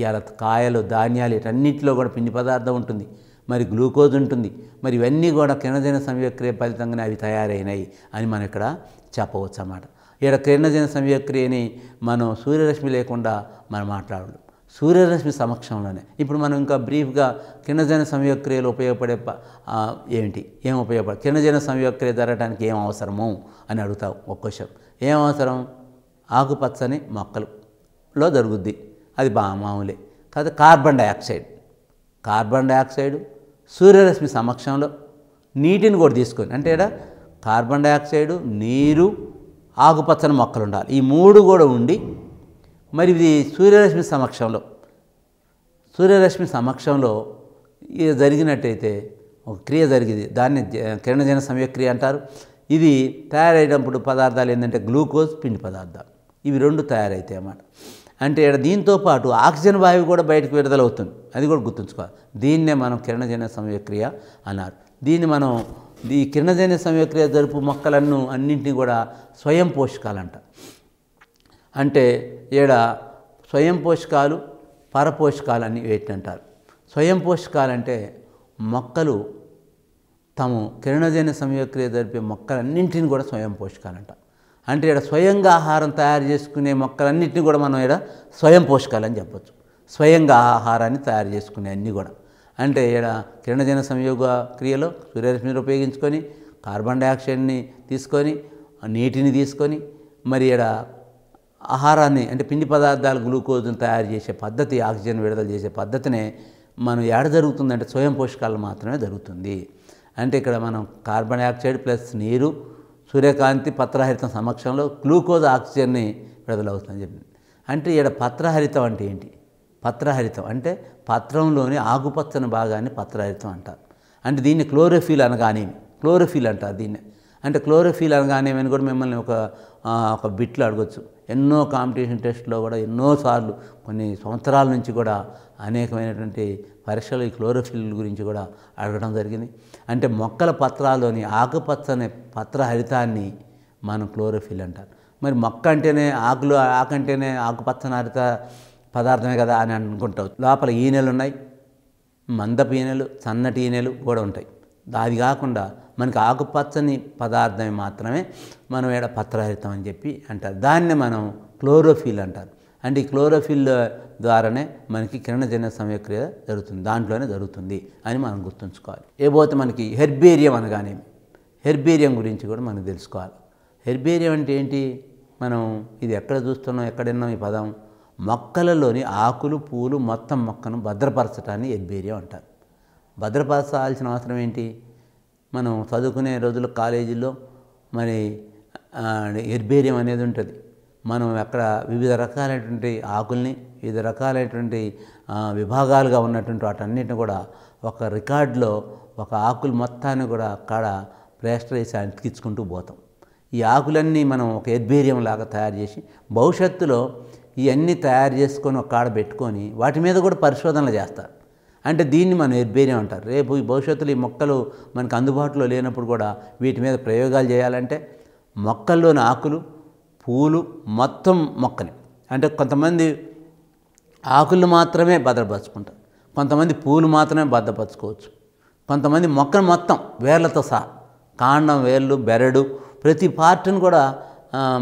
ఇవాళ కాయలు ధాన్యాలు ఇటన్నింటిలో కూడా పిండి పదార్థం ఉంటుంది మరి గ్లూకోజ్ ఉంటుంది మరి ఇవన్నీ కూడా కిరణజన సంయోక్రియ ఫలితంగానే అవి తయారైనాయి అని మనం ఇక్కడ చెప్పవచ్చు అన్నమాట ఇక్కడ కిరణజన సంయోక్రియని మనం సూర్యరశ్మి లేకుండా మనం మాట్లాడలేం సూర్యరశ్మి సమక్షంలోనే ఇప్పుడు మనం ఇంకా బ్రీఫ్గా కిరణజన సంయోక్రియలు ఉపయోగపడే ఏంటి ఏం ఉపయోగపడ కిరణజన సంయోక్రియ జరగడానికి ఏం అవసరము అని అడుగుతాం ఒక క్వశ్చన్ ఏం అవసరం ఆకుపచ్చని మొక్కలులో జరుగుద్ది అది బా మామూలే కాదు కార్బన్ డైఆక్సైడ్ కార్బన్ డైఆక్సైడు సూర్యరశ్మి సమక్షంలో నీటిని కూడా తీసుకొని అంటే కార్బన్ డైఆక్సైడ్ నీరు ఆకుపచ్చని మొక్కలు ఉండాలి ఈ మూడు కూడా ఉండి మరి ఇది సూర్యరశ్మి సమక్షంలో సూర్యరశ్మి సమక్షంలో ఇది జరిగినట్టయితే ఒక క్రియ జరిగింది దాన్ని కిరణజన సమయక్రియ అంటారు ఇది తయారయ్యేటప్పుడు పదార్థాలు ఏంటంటే గ్లూకోజ్ పిండి పదార్థాలు ఇవి రెండు తయారైతాయి అన్నమాట అంటే దీంతో పాటు ఆక్సిజన్ వాయువు కూడా బయటకు విడుదలవుతుంది అది కూడా గుర్తుంచుకోవాలి దీన్నే మనం కిరణజన్య సమయక్రియ అన్నారు దీన్ని మనం ఈ కిరణజన్య సమయక్రియ జరుపు మొక్కలను అన్నింటినీ కూడా స్వయం పోషకాలంట అంటే ఈడ స్వయం పోషకాలు పరపోషకాలు అని అంటారు స్వయం పోషకాలంటే మొక్కలు తాము కిరణజన్య సమయక్రియ జరిపే మొక్కలన్నింటిని కూడా స్వయం పోషకాలంట అంటే ఇక్కడ స్వయంగా ఆహారం తయారు చేసుకునే మొక్కలన్నింటినీ కూడా మనం ఇక్కడ స్వయం పోషకాలని చెప్పచ్చు స్వయంగా ఆహారాన్ని తయారు చేసుకునే అన్నీ కూడా అంటే ఇక్కడ కిరణజన సంయోగ క్రియలో సూర్యరశ్మిని ఉపయోగించుకొని కార్బన్ డైఆక్సైడ్ని తీసుకొని నీటిని తీసుకొని మరి ఇక్కడ ఆహారాన్ని అంటే పిండి పదార్థాలు గ్లూకోజ్ని తయారు చేసే పద్ధతి ఆక్సిజన్ విడుదల చేసే పద్ధతినే మనం ఏడ జరుగుతుందంటే స్వయం పోషకాలు మాత్రమే జరుగుతుంది అంటే ఇక్కడ మనం కార్బన్ డైఆక్సైడ్ ప్లస్ నీరు సూర్యకాంతి పత్రహరితం సమక్షంలో గ్లూకోజ్ ఆక్సిజన్ని విడుదలవుతుందని చెప్పింది అంటే ఇక్కడ పత్రహరితం అంటే ఏంటి పత్రహరితం అంటే పత్రంలోని ఆకుపచ్చని భాగాన్ని పత్రహరితం అంటారు అంటే దీన్ని క్లోరోఫిల్ అనగానేమి క్లోరోఫిల్ అంటారు దీన్ని అంటే క్లోరోఫిల్ అనగానేమని కూడా మిమ్మల్ని ఒక ఒక బిట్లో అడగచ్చు ఎన్నో కాంపిటీషన్ టెస్ట్లో కూడా ఎన్నోసార్లు కొన్ని సంవత్సరాల నుంచి కూడా అనేకమైనటువంటి పరీక్షలు ఈ క్లోరోఫిల్ గురించి కూడా అడగడం జరిగింది అంటే మొక్కల పత్రాల్లోని ఆకుపచ్చని పత్ర హరితాన్ని మనం క్లోరోఫిల్ అంటారు మరి మొక్క అంటేనే ఆకులు ఆకంటేనే ఆకుపచ్చని హరిత పదార్థమే కదా అని అనుకుంటావు లోపల ఈనెలు ఉన్నాయి మందపు ఈనెలు సన్నటి ఈనెలు కూడా ఉంటాయి అది కాకుండా మనకి ఆకుపచ్చని పదార్థమే మాత్రమే మనం ఏడ పత్రహరితం అని చెప్పి అంటారు దాన్ని మనం క్లోరోఫిల్ అంటారు అంటే ఈ క్లోరోఫిల్ ద్వారానే మనకి కిరణజన్య సమయక్రియ జరుగుతుంది దాంట్లోనే జరుగుతుంది అని మనం గుర్తుంచుకోవాలి ఏపోతే మనకి హెర్బేరియం అనగానే హెర్బేరియం గురించి కూడా మనం తెలుసుకోవాలి హెర్బేరియం అంటే ఏంటి మనం ఇది ఎక్కడ చూస్తున్నాం ఎక్కడన్నాం ఈ పదం మొక్కలలోని ఆకులు పూలు మొత్తం మొక్కను భద్రపరచటాన్ని హెర్బేరియం అంటారు భద్రపరచాల్సిన అవసరం ఏంటి మనం చదువుకునే రోజుల్లో కాలేజీలో మరి ఎర్బేరియం అనేది ఉంటుంది మనం అక్కడ వివిధ రకాలైనటువంటి ఆకుల్ని వివిధ రకాలైనటువంటి విభాగాలుగా ఉన్నటువంటి వాటన్నిటిని కూడా ఒక రికార్డులో ఒక ఆకులు మొత్తాన్ని కూడా కాడ ప్రేస్టర్ వేసి అతికించుకుంటూ పోతాం ఈ ఆకులన్నీ మనం ఒక ఎర్బేరియం లాగా తయారు చేసి భవిష్యత్తులో ఇవన్నీ తయారు చేసుకొని ఒక కాడ పెట్టుకొని వాటి మీద కూడా పరిశోధనలు చేస్తారు అంటే దీన్ని మనం హెర్బేరియం అంటారు రేపు ఈ భవిష్యత్తులో ఈ మొక్కలు మనకు అందుబాటులో లేనప్పుడు కూడా వీటి మీద ప్రయోగాలు చేయాలంటే మొక్కల్లోని ఆకులు పూలు మొత్తం మొక్కని అంటే కొంతమంది ఆకులు మాత్రమే భద్రపరచుకుంటారు కొంతమంది పూలు మాత్రమే భద్రపరచుకోవచ్చు కొంతమంది మొక్కను మొత్తం వేర్లతో సహా కాండం వేర్లు బెరడు ప్రతి పార్ట్ని కూడా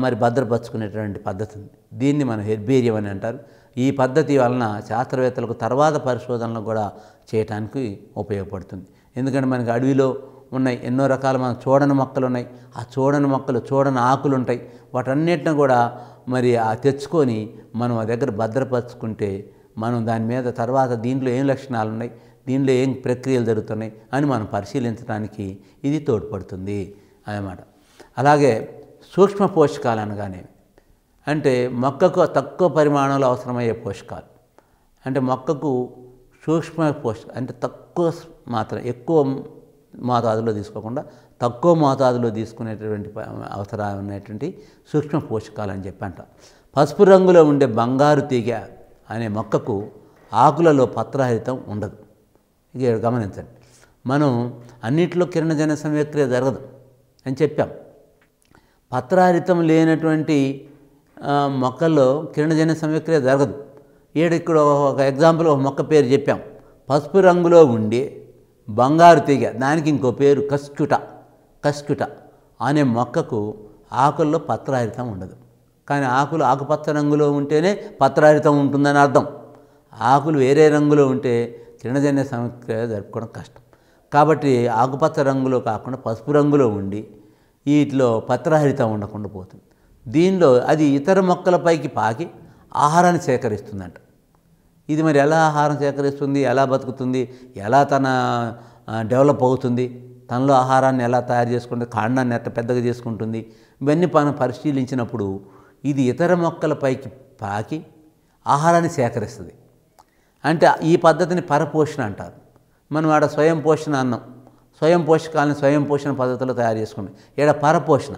మరి భద్రపరచుకునేటువంటి పద్ధతి ఉంది దీన్ని మనం హెర్బేరియం అని అంటారు ఈ పద్ధతి వలన శాస్త్రవేత్తలకు తర్వాత పరిశోధనలు కూడా చేయటానికి ఉపయోగపడుతుంది ఎందుకంటే మనకి అడవిలో ఉన్నాయి ఎన్నో రకాల మన చూడని మొక్కలు ఉన్నాయి ఆ చూడని మొక్కలు చూడని ఆకులు ఉంటాయి వాటన్నిటిని కూడా మరి ఆ తెచ్చుకొని మనం ఆ దగ్గర భద్రపరచుకుంటే మనం దాని మీద తర్వాత దీంట్లో ఏం లక్షణాలు ఉన్నాయి దీనిలో ఏం ప్రక్రియలు జరుగుతున్నాయి అని మనం పరిశీలించడానికి ఇది తోడ్పడుతుంది అన్నమాట అలాగే సూక్ష్మ పోషకాలు అనగానేవి అంటే మొక్కకు తక్కువ పరిమాణంలో అవసరమయ్యే పోషకాలు అంటే మొక్కకు సూక్ష్మ పోషక అంటే తక్కువ మాత్రం ఎక్కువ మోతాదులో తీసుకోకుండా తక్కువ మోతాదులో తీసుకునేటటువంటి అవసరం ఉన్నటువంటి సూక్ష్మ పోషకాలు అని చెప్పి అంట పసుపు రంగులో ఉండే బంగారు తీగ అనే మొక్కకు ఆకులలో పత్రహరితం ఉండదు ఇక గమనించండి మనం అన్నింటిలో కిరణజన సమయక్రియ జరగదు అని చెప్పాం పత్రహరితం లేనటువంటి మొక్కల్లో కిరణజన్య సమక్రియ జరగదు ఏడు ఇక్కడ ఒక ఎగ్జాంపుల్ ఒక మొక్క పేరు చెప్పాం పసుపు రంగులో ఉండి బంగారు తీగ దానికి ఇంకో పేరు కస్క్యుట కస్క్యుట అనే మొక్కకు ఆకుల్లో పత్రారితం ఉండదు కానీ ఆకులు ఆకుపచ్చ రంగులో ఉంటేనే పత్రారితం ఉంటుందని అర్థం ఆకులు వేరే రంగులో ఉంటే కిరణజన్య సమక్రియ జరుపుకోవడం కష్టం కాబట్టి ఆకుపచ్చ రంగులో కాకుండా పసుపు రంగులో ఉండి వీటిలో పత్రహరితం ఉండకుండా పోతుంది దీనిలో అది ఇతర మొక్కలపైకి పాకి ఆహారాన్ని సేకరిస్తుందంట ఇది మరి ఎలా ఆహారం సేకరిస్తుంది ఎలా బతుకుతుంది ఎలా తన డెవలప్ అవుతుంది తనలో ఆహారాన్ని ఎలా తయారు చేసుకుంటుంది కాండాన్ని ఎంత పెద్దగా చేసుకుంటుంది ఇవన్నీ మనం పరిశీలించినప్పుడు ఇది ఇతర మొక్కలపైకి పాకి ఆహారాన్ని సేకరిస్తుంది అంటే ఈ పద్ధతిని పరపోషణ అంటారు మనం ఆడ స్వయం పోషణ అన్నం స్వయం పోషకాలను స్వయం పోషణ పద్ధతిలో తయారు చేసుకుంటాం ఇక్కడ పరపోషణ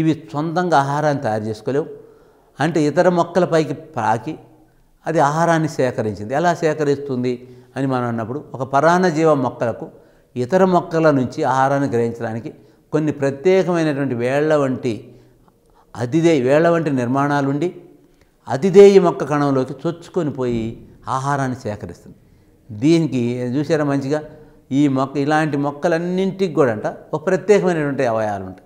ఇవి సొంతంగా ఆహారాన్ని తయారు చేసుకోలేవు అంటే ఇతర మొక్కల పైకి పాకి అది ఆహారాన్ని సేకరించింది ఎలా సేకరిస్తుంది అని మనం అన్నప్పుడు ఒక జీవ మొక్కలకు ఇతర మొక్కల నుంచి ఆహారాన్ని గ్రహించడానికి కొన్ని ప్రత్యేకమైనటువంటి వేళ్ల వంటి అతిదే వేళ్ల వంటి నిర్మాణాలుండి అతిదేయ మొక్క కణంలోకి చొచ్చుకొని పోయి ఆహారాన్ని సేకరిస్తుంది దీనికి చూసారా మంచిగా ఈ మొక్క ఇలాంటి మొక్కలన్నింటికి కూడా అంట ఒక ప్రత్యేకమైనటువంటి అవయాలు ఉంటాయి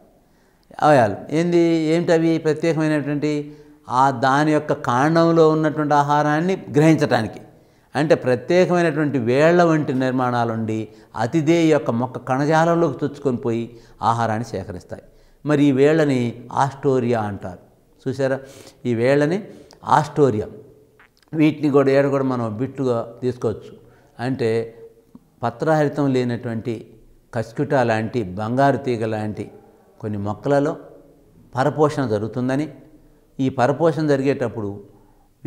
అవయాలు ఏంది ఏమిటవి ప్రత్యేకమైనటువంటి ఆ దాని యొక్క కాండంలో ఉన్నటువంటి ఆహారాన్ని గ్రహించటానికి అంటే ప్రత్యేకమైనటువంటి వేళ్ల వంటి నిర్మాణాలుండి అతిథేయ యొక్క మొక్క కణజాలంలోకి తుచ్చుకొని పోయి ఆహారాన్ని సేకరిస్తాయి మరి ఈ వేళ్ళని ఆస్టోరియా అంటారు చూసారా ఈ వేళ్ళని ఆస్టోరియా వీటిని కూడా ఏడ కూడా మనం బిట్టుగా తీసుకోవచ్చు అంటే పత్రహరితం లేనటువంటి కస్కుటా లాంటి బంగారు తీగ లాంటి కొన్ని మొక్కలలో పరపోషణ జరుగుతుందని ఈ పరపోషణ జరిగేటప్పుడు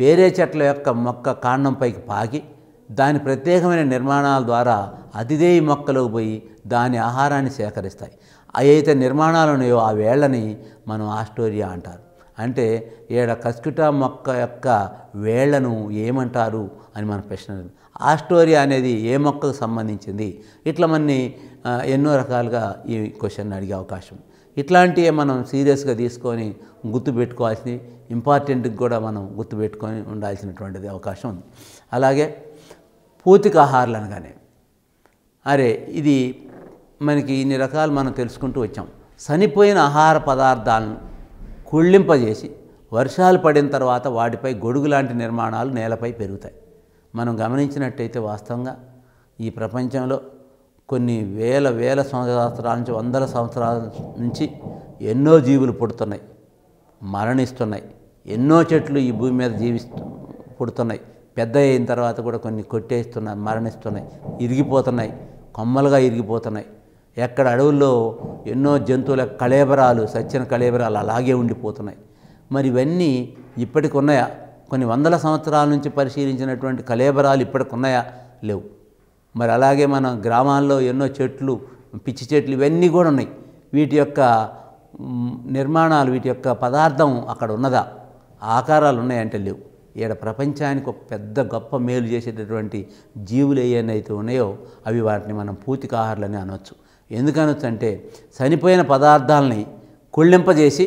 వేరే చెట్ల యొక్క మొక్క కాండం పైకి పాకి దాని ప్రత్యేకమైన నిర్మాణాల ద్వారా అతిదేయి మొక్కలోకి పోయి దాని ఆహారాన్ని సేకరిస్తాయి అయితే నిర్మాణాలు ఉన్నాయో ఆ వేళ్ళని మనం ఆస్టోరియా అంటారు అంటే ఏడ కస్కిటా మొక్క యొక్క వేళ్లను ఏమంటారు అని మన ప్రశ్న ఆస్టోరియా అనేది ఏ మొక్కకు సంబంధించింది ఇట్లా మన్ని ఎన్నో రకాలుగా ఈ క్వశ్చన్ అడిగే అవకాశం ఇట్లాంటివి మనం సీరియస్గా తీసుకొని గుర్తుపెట్టుకోవాల్సింది ఇంపార్టెంట్కి కూడా మనం గుర్తుపెట్టుకొని ఉండాల్సినటువంటిది అవకాశం ఉంది అలాగే పూతిక ఆహారాలు అనగానే అరే ఇది మనకి ఇన్ని రకాలు మనం తెలుసుకుంటూ వచ్చాం చనిపోయిన ఆహార పదార్థాలను కుళ్ళింపజేసి వర్షాలు పడిన తర్వాత వాటిపై గొడుగు లాంటి నిర్మాణాలు నేలపై పెరుగుతాయి మనం గమనించినట్టయితే వాస్తవంగా ఈ ప్రపంచంలో కొన్ని వేల వేల సంవత్సరాల నుంచి వందల సంవత్సరాల నుంచి ఎన్నో జీవులు పుడుతున్నాయి మరణిస్తున్నాయి ఎన్నో చెట్లు ఈ భూమి మీద జీవిస్తు పుడుతున్నాయి పెద్ద అయిన తర్వాత కూడా కొన్ని కొట్టేస్తున్నాయి మరణిస్తున్నాయి ఇరిగిపోతున్నాయి కొమ్మలుగా ఇరిగిపోతున్నాయి ఎక్కడ అడవుల్లో ఎన్నో జంతువుల కళేబరాలు సచ్చిన కళేబరాలు అలాగే ఉండిపోతున్నాయి మరి ఇవన్నీ ఇప్పటికి ఉన్నాయా కొన్ని వందల సంవత్సరాల నుంచి పరిశీలించినటువంటి కళేబరాలు ఇప్పటికి ఉన్నాయా లేవు మరి అలాగే మన గ్రామాల్లో ఎన్నో చెట్లు పిచ్చి చెట్లు ఇవన్నీ కూడా ఉన్నాయి వీటి యొక్క నిర్మాణాలు వీటి యొక్క పదార్థం అక్కడ ఉన్నదా ఆకారాలు ఉన్నాయంటే లేవు ఈడ ప్రపంచానికి ఒక పెద్ద గొప్ప మేలు చేసేటటువంటి జీవులు ఏవైతే ఉన్నాయో అవి వాటిని మనం పూతికాహారులని అనవచ్చు ఎందుకనొచ్చు అంటే చనిపోయిన పదార్థాలని కుళ్ళింపజేసి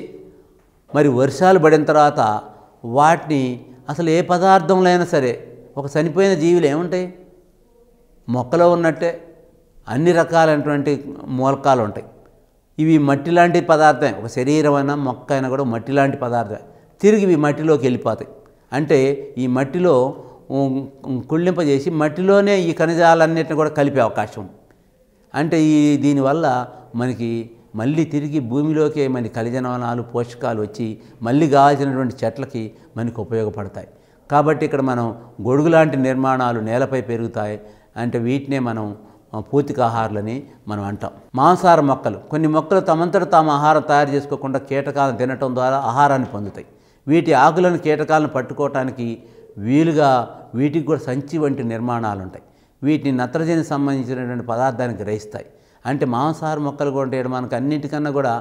మరి వర్షాలు పడిన తర్వాత వాటిని అసలు ఏ పదార్థంలో అయినా సరే ఒక చనిపోయిన జీవులు ఏముంటాయి మొక్కలో ఉన్నట్టే అన్ని రకాలైనటువంటి మూలకాలు ఉంటాయి ఇవి మట్టి లాంటి పదార్థమే ఒక శరీరం అయినా మొక్క అయినా కూడా మట్టి లాంటి పదార్థమే తిరిగి ఇవి మట్టిలోకి వెళ్ళిపోతాయి అంటే ఈ మట్టిలో చేసి మట్టిలోనే ఈ ఖనిజాలన్నింటిని కూడా కలిపే అవకాశం అంటే ఈ దీనివల్ల మనకి మళ్ళీ తిరిగి భూమిలోకే మన ఖనిజనాలు పోషకాలు వచ్చి మళ్ళీ కావాల్సినటువంటి చెట్లకి మనకు ఉపయోగపడతాయి కాబట్టి ఇక్కడ మనం గొడుగు లాంటి నిర్మాణాలు నేలపై పెరుగుతాయి అంటే వీటినే మనం ఆహారాలని మనం అంటాం మాంసాహార మొక్కలు కొన్ని మొక్కలు తమంతట తాము ఆహారం తయారు చేసుకోకుండా కీటకాలను తినటం ద్వారా ఆహారాన్ని పొందుతాయి వీటి ఆకులను కీటకాలను పట్టుకోవటానికి వీలుగా వీటికి కూడా సంచి వంటి నిర్మాణాలు ఉంటాయి వీటిని నత్రజని సంబంధించినటువంటి పదార్థాన్ని గ్రహిస్తాయి అంటే మాంసాహార మొక్కలు కూడా మనకు అన్నిటికన్నా కూడా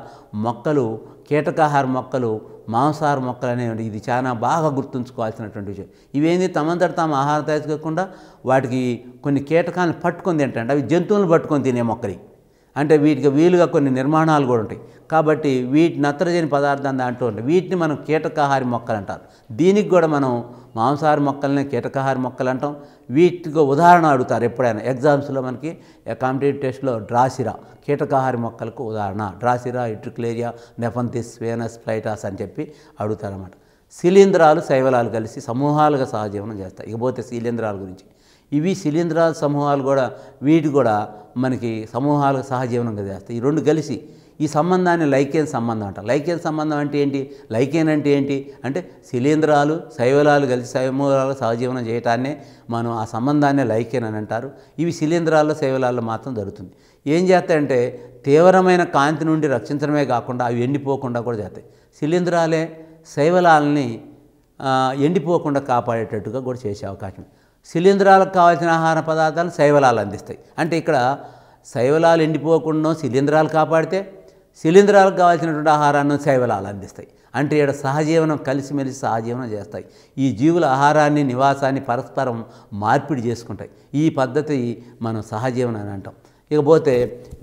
మొక్కలు కీటకాహార మొక్కలు మాంసాహార మొక్కలు అనేవి ఇది చాలా బాగా గుర్తుంచుకోవాల్సినటువంటి విషయం ఇవేంది తమంతట తాము ఆహారం తయారు చేయకుండా వాటికి కొన్ని కీటకాలను పట్టుకొని తింటే అవి జంతువులను పట్టుకొని తినే మొక్కలు అంటే వీటికి వీలుగా కొన్ని నిర్మాణాలు కూడా ఉంటాయి కాబట్టి వీటి నత్రజని పదార్థం దాంట్లో ఉంటాయి వీటిని మనం కీటకాహారి మొక్కలు అంటారు దీనికి కూడా మనం మాంసాహార మొక్కలనే కీటకాహార మొక్కలు అంటాం వీటికి ఉదాహరణ అడుగుతారు ఎప్పుడైనా ఎగ్జామ్స్లో మనకి కాంపిటేటివ్ టెస్ట్లో డ్రాసిరా కీటకాహారి మొక్కలకు ఉదాహరణ డ్రాసిరా ఇట్రిక్లేరియా నెఫంతిస్ వేనస్ ఫ్లైటాస్ అని చెప్పి అడుగుతారన్నమాట శిలీంధ్రాలు శైవలాలు కలిసి సమూహాలుగా సహజీవనం చేస్తాయి ఇకపోతే శిలీంధ్రాల గురించి ఇవి శిలీంధ్రాల సమూహాలు కూడా వీటి కూడా మనకి సమూహాల సహజీవనం చేస్తాయి ఈ రెండు కలిసి ఈ సంబంధాన్ని లైకేన్ సంబంధం అంట లైకేన్ సంబంధం అంటే ఏంటి లైకేన్ అంటే ఏంటి అంటే శిలీంధ్రాలు శైవలాలు కలిసి శైవమూలాలు సహజీవనం చేయటాన్నే మనం ఆ సంబంధాన్ని లైకేన్ అని అంటారు ఇవి శిలీంధ్రాల్లో శైవలాల్లో మాత్రం జరుగుతుంది ఏం చేస్తాయంటే తీవ్రమైన కాంతి నుండి రక్షించడమే కాకుండా అవి ఎండిపోకుండా కూడా చేస్తాయి శిలీంధ్రాలే శైవలాలని ఎండిపోకుండా కాపాడేటట్టుగా కూడా చేసే అవకాశం శిలీంధ్రాలకు కావాల్సిన ఆహార పదార్థాలు శైవలాలు అందిస్తాయి అంటే ఇక్కడ శైవలాలు ఎండిపోకుండా శిలీంధ్రాలు కాపాడితే శిలీంధ్రాలకు కావాల్సినటువంటి ఆహారాన్ని శైవలాలు అందిస్తాయి అంటే ఇక్కడ సహజీవనం కలిసిమెలిసి సహజీవనం చేస్తాయి ఈ జీవుల ఆహారాన్ని నివాసాన్ని పరస్పరం మార్పిడి చేసుకుంటాయి ఈ పద్ధతి మనం సహజీవనం అని అంటాం ఇకపోతే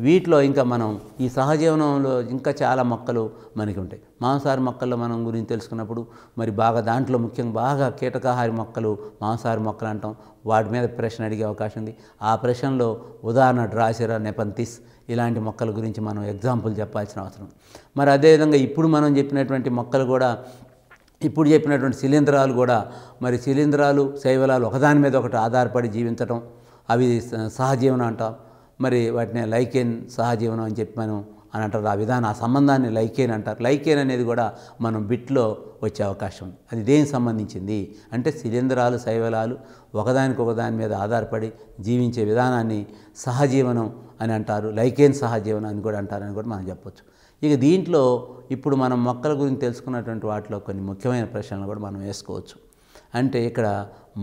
వీటిలో ఇంకా మనం ఈ సహజీవనంలో ఇంకా చాలా మొక్కలు మనకి ఉంటాయి మాంసాహార మొక్కల్లో మనం గురించి తెలుసుకున్నప్పుడు మరి బాగా దాంట్లో ముఖ్యంగా బాగా కీటకాహారి మొక్కలు మాంసాహార మొక్కలు అంటాం వాటి మీద ప్రశ్న అడిగే అవకాశం ఉంది ఆ ప్రశ్నలో ఉదాహరణ డ్రాసిరా నెపంతిస్ ఇలాంటి మొక్కల గురించి మనం ఎగ్జాంపుల్ చెప్పాల్సిన అవసరం మరి అదేవిధంగా ఇప్పుడు మనం చెప్పినటువంటి మొక్కలు కూడా ఇప్పుడు చెప్పినటువంటి శిలీంధ్రాలు కూడా మరి శిలీంధ్రాలు శైవలాలు ఒకదాని మీద ఒకటి ఆధారపడి జీవించటం అవి సహజీవనం అంటాం మరి వాటిని లైకేన్ సహజీవనం అని చెప్పి మనం అని అంటారు ఆ విధానం ఆ సంబంధాన్ని లైకేన్ అంటారు లైకేన్ అనేది కూడా మనం బిట్లో వచ్చే అవకాశం ఉంది అది దేనికి సంబంధించింది అంటే శిలీంధ్రాలు శైవలాలు ఒకదానికొకదాని మీద ఆధారపడి జీవించే విధానాన్ని సహజీవనం అని అంటారు లైకేన్ సహజీవనం అని కూడా అంటారని కూడా మనం చెప్పొచ్చు ఇక దీంట్లో ఇప్పుడు మనం మొక్కల గురించి తెలుసుకున్నటువంటి వాటిలో కొన్ని ముఖ్యమైన ప్రశ్నలు కూడా మనం వేసుకోవచ్చు అంటే ఇక్కడ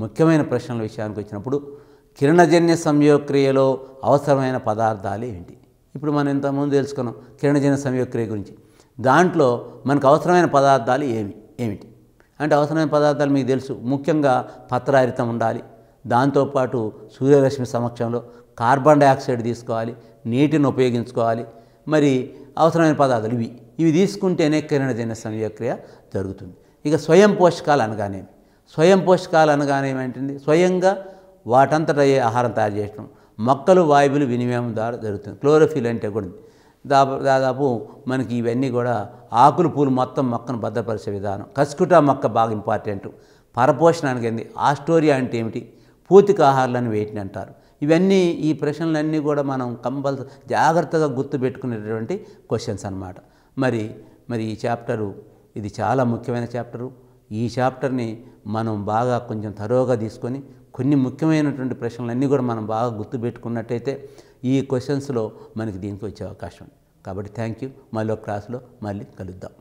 ముఖ్యమైన ప్రశ్నల విషయానికి వచ్చినప్పుడు కిరణజన్య సంయోక్రియలో అవసరమైన పదార్థాలు ఏంటి ఇప్పుడు మనం ఇంతకుముందు తెలుసుకున్నాం కిరణజన్య సంయోక్రియ గురించి దాంట్లో మనకు అవసరమైన పదార్థాలు ఏమి ఏమిటి అంటే అవసరమైన పదార్థాలు మీకు తెలుసు ముఖ్యంగా పత్రారితం ఉండాలి దాంతోపాటు సూర్యరశ్మి సమక్షంలో కార్బన్ డైఆక్సైడ్ తీసుకోవాలి నీటిని ఉపయోగించుకోవాలి మరి అవసరమైన పదార్థాలు ఇవి ఇవి తీసుకుంటేనే కిరణజన్య సంయోక్రియ జరుగుతుంది ఇక స్వయం పోషకాలు అనగానేమి స్వయం పోషకాలు అనగానేమి ఏంటండి స్వయంగా వాటంతట అయ్యే ఆహారం తయారు చేయటం మొక్కలు వాయువులు వినిమయం ద్వారా జరుగుతుంది క్లోరోఫిల్ అంటే కూడా దాదాపు మనకి ఇవన్నీ కూడా ఆకులు పూలు మొత్తం మొక్కను భద్రపరిచే విధానం కసుకుటా మొక్క బాగా ఇంపార్టెంట్ పరపోషణానికి ఏంది ఆస్టోరియా అంటే ఏమిటి పూతిక ఆహారాలను వేటిని అంటారు ఇవన్నీ ఈ ప్రశ్నలన్నీ కూడా మనం కంపల్స జాగ్రత్తగా గుర్తుపెట్టుకునేటటువంటి క్వశ్చన్స్ అనమాట మరి మరి ఈ చాప్టరు ఇది చాలా ముఖ్యమైన చాప్టరు ఈ చాప్టర్ని మనం బాగా కొంచెం తరోగా తీసుకొని కొన్ని ముఖ్యమైనటువంటి ప్రశ్నలన్నీ కూడా మనం బాగా గుర్తుపెట్టుకున్నట్టయితే ఈ క్వశ్చన్స్లో మనకి దీనికి వచ్చే అవకాశం ఉంది కాబట్టి థ్యాంక్ యూ మళ్ళీ క్లాస్లో మళ్ళీ కలుద్దాం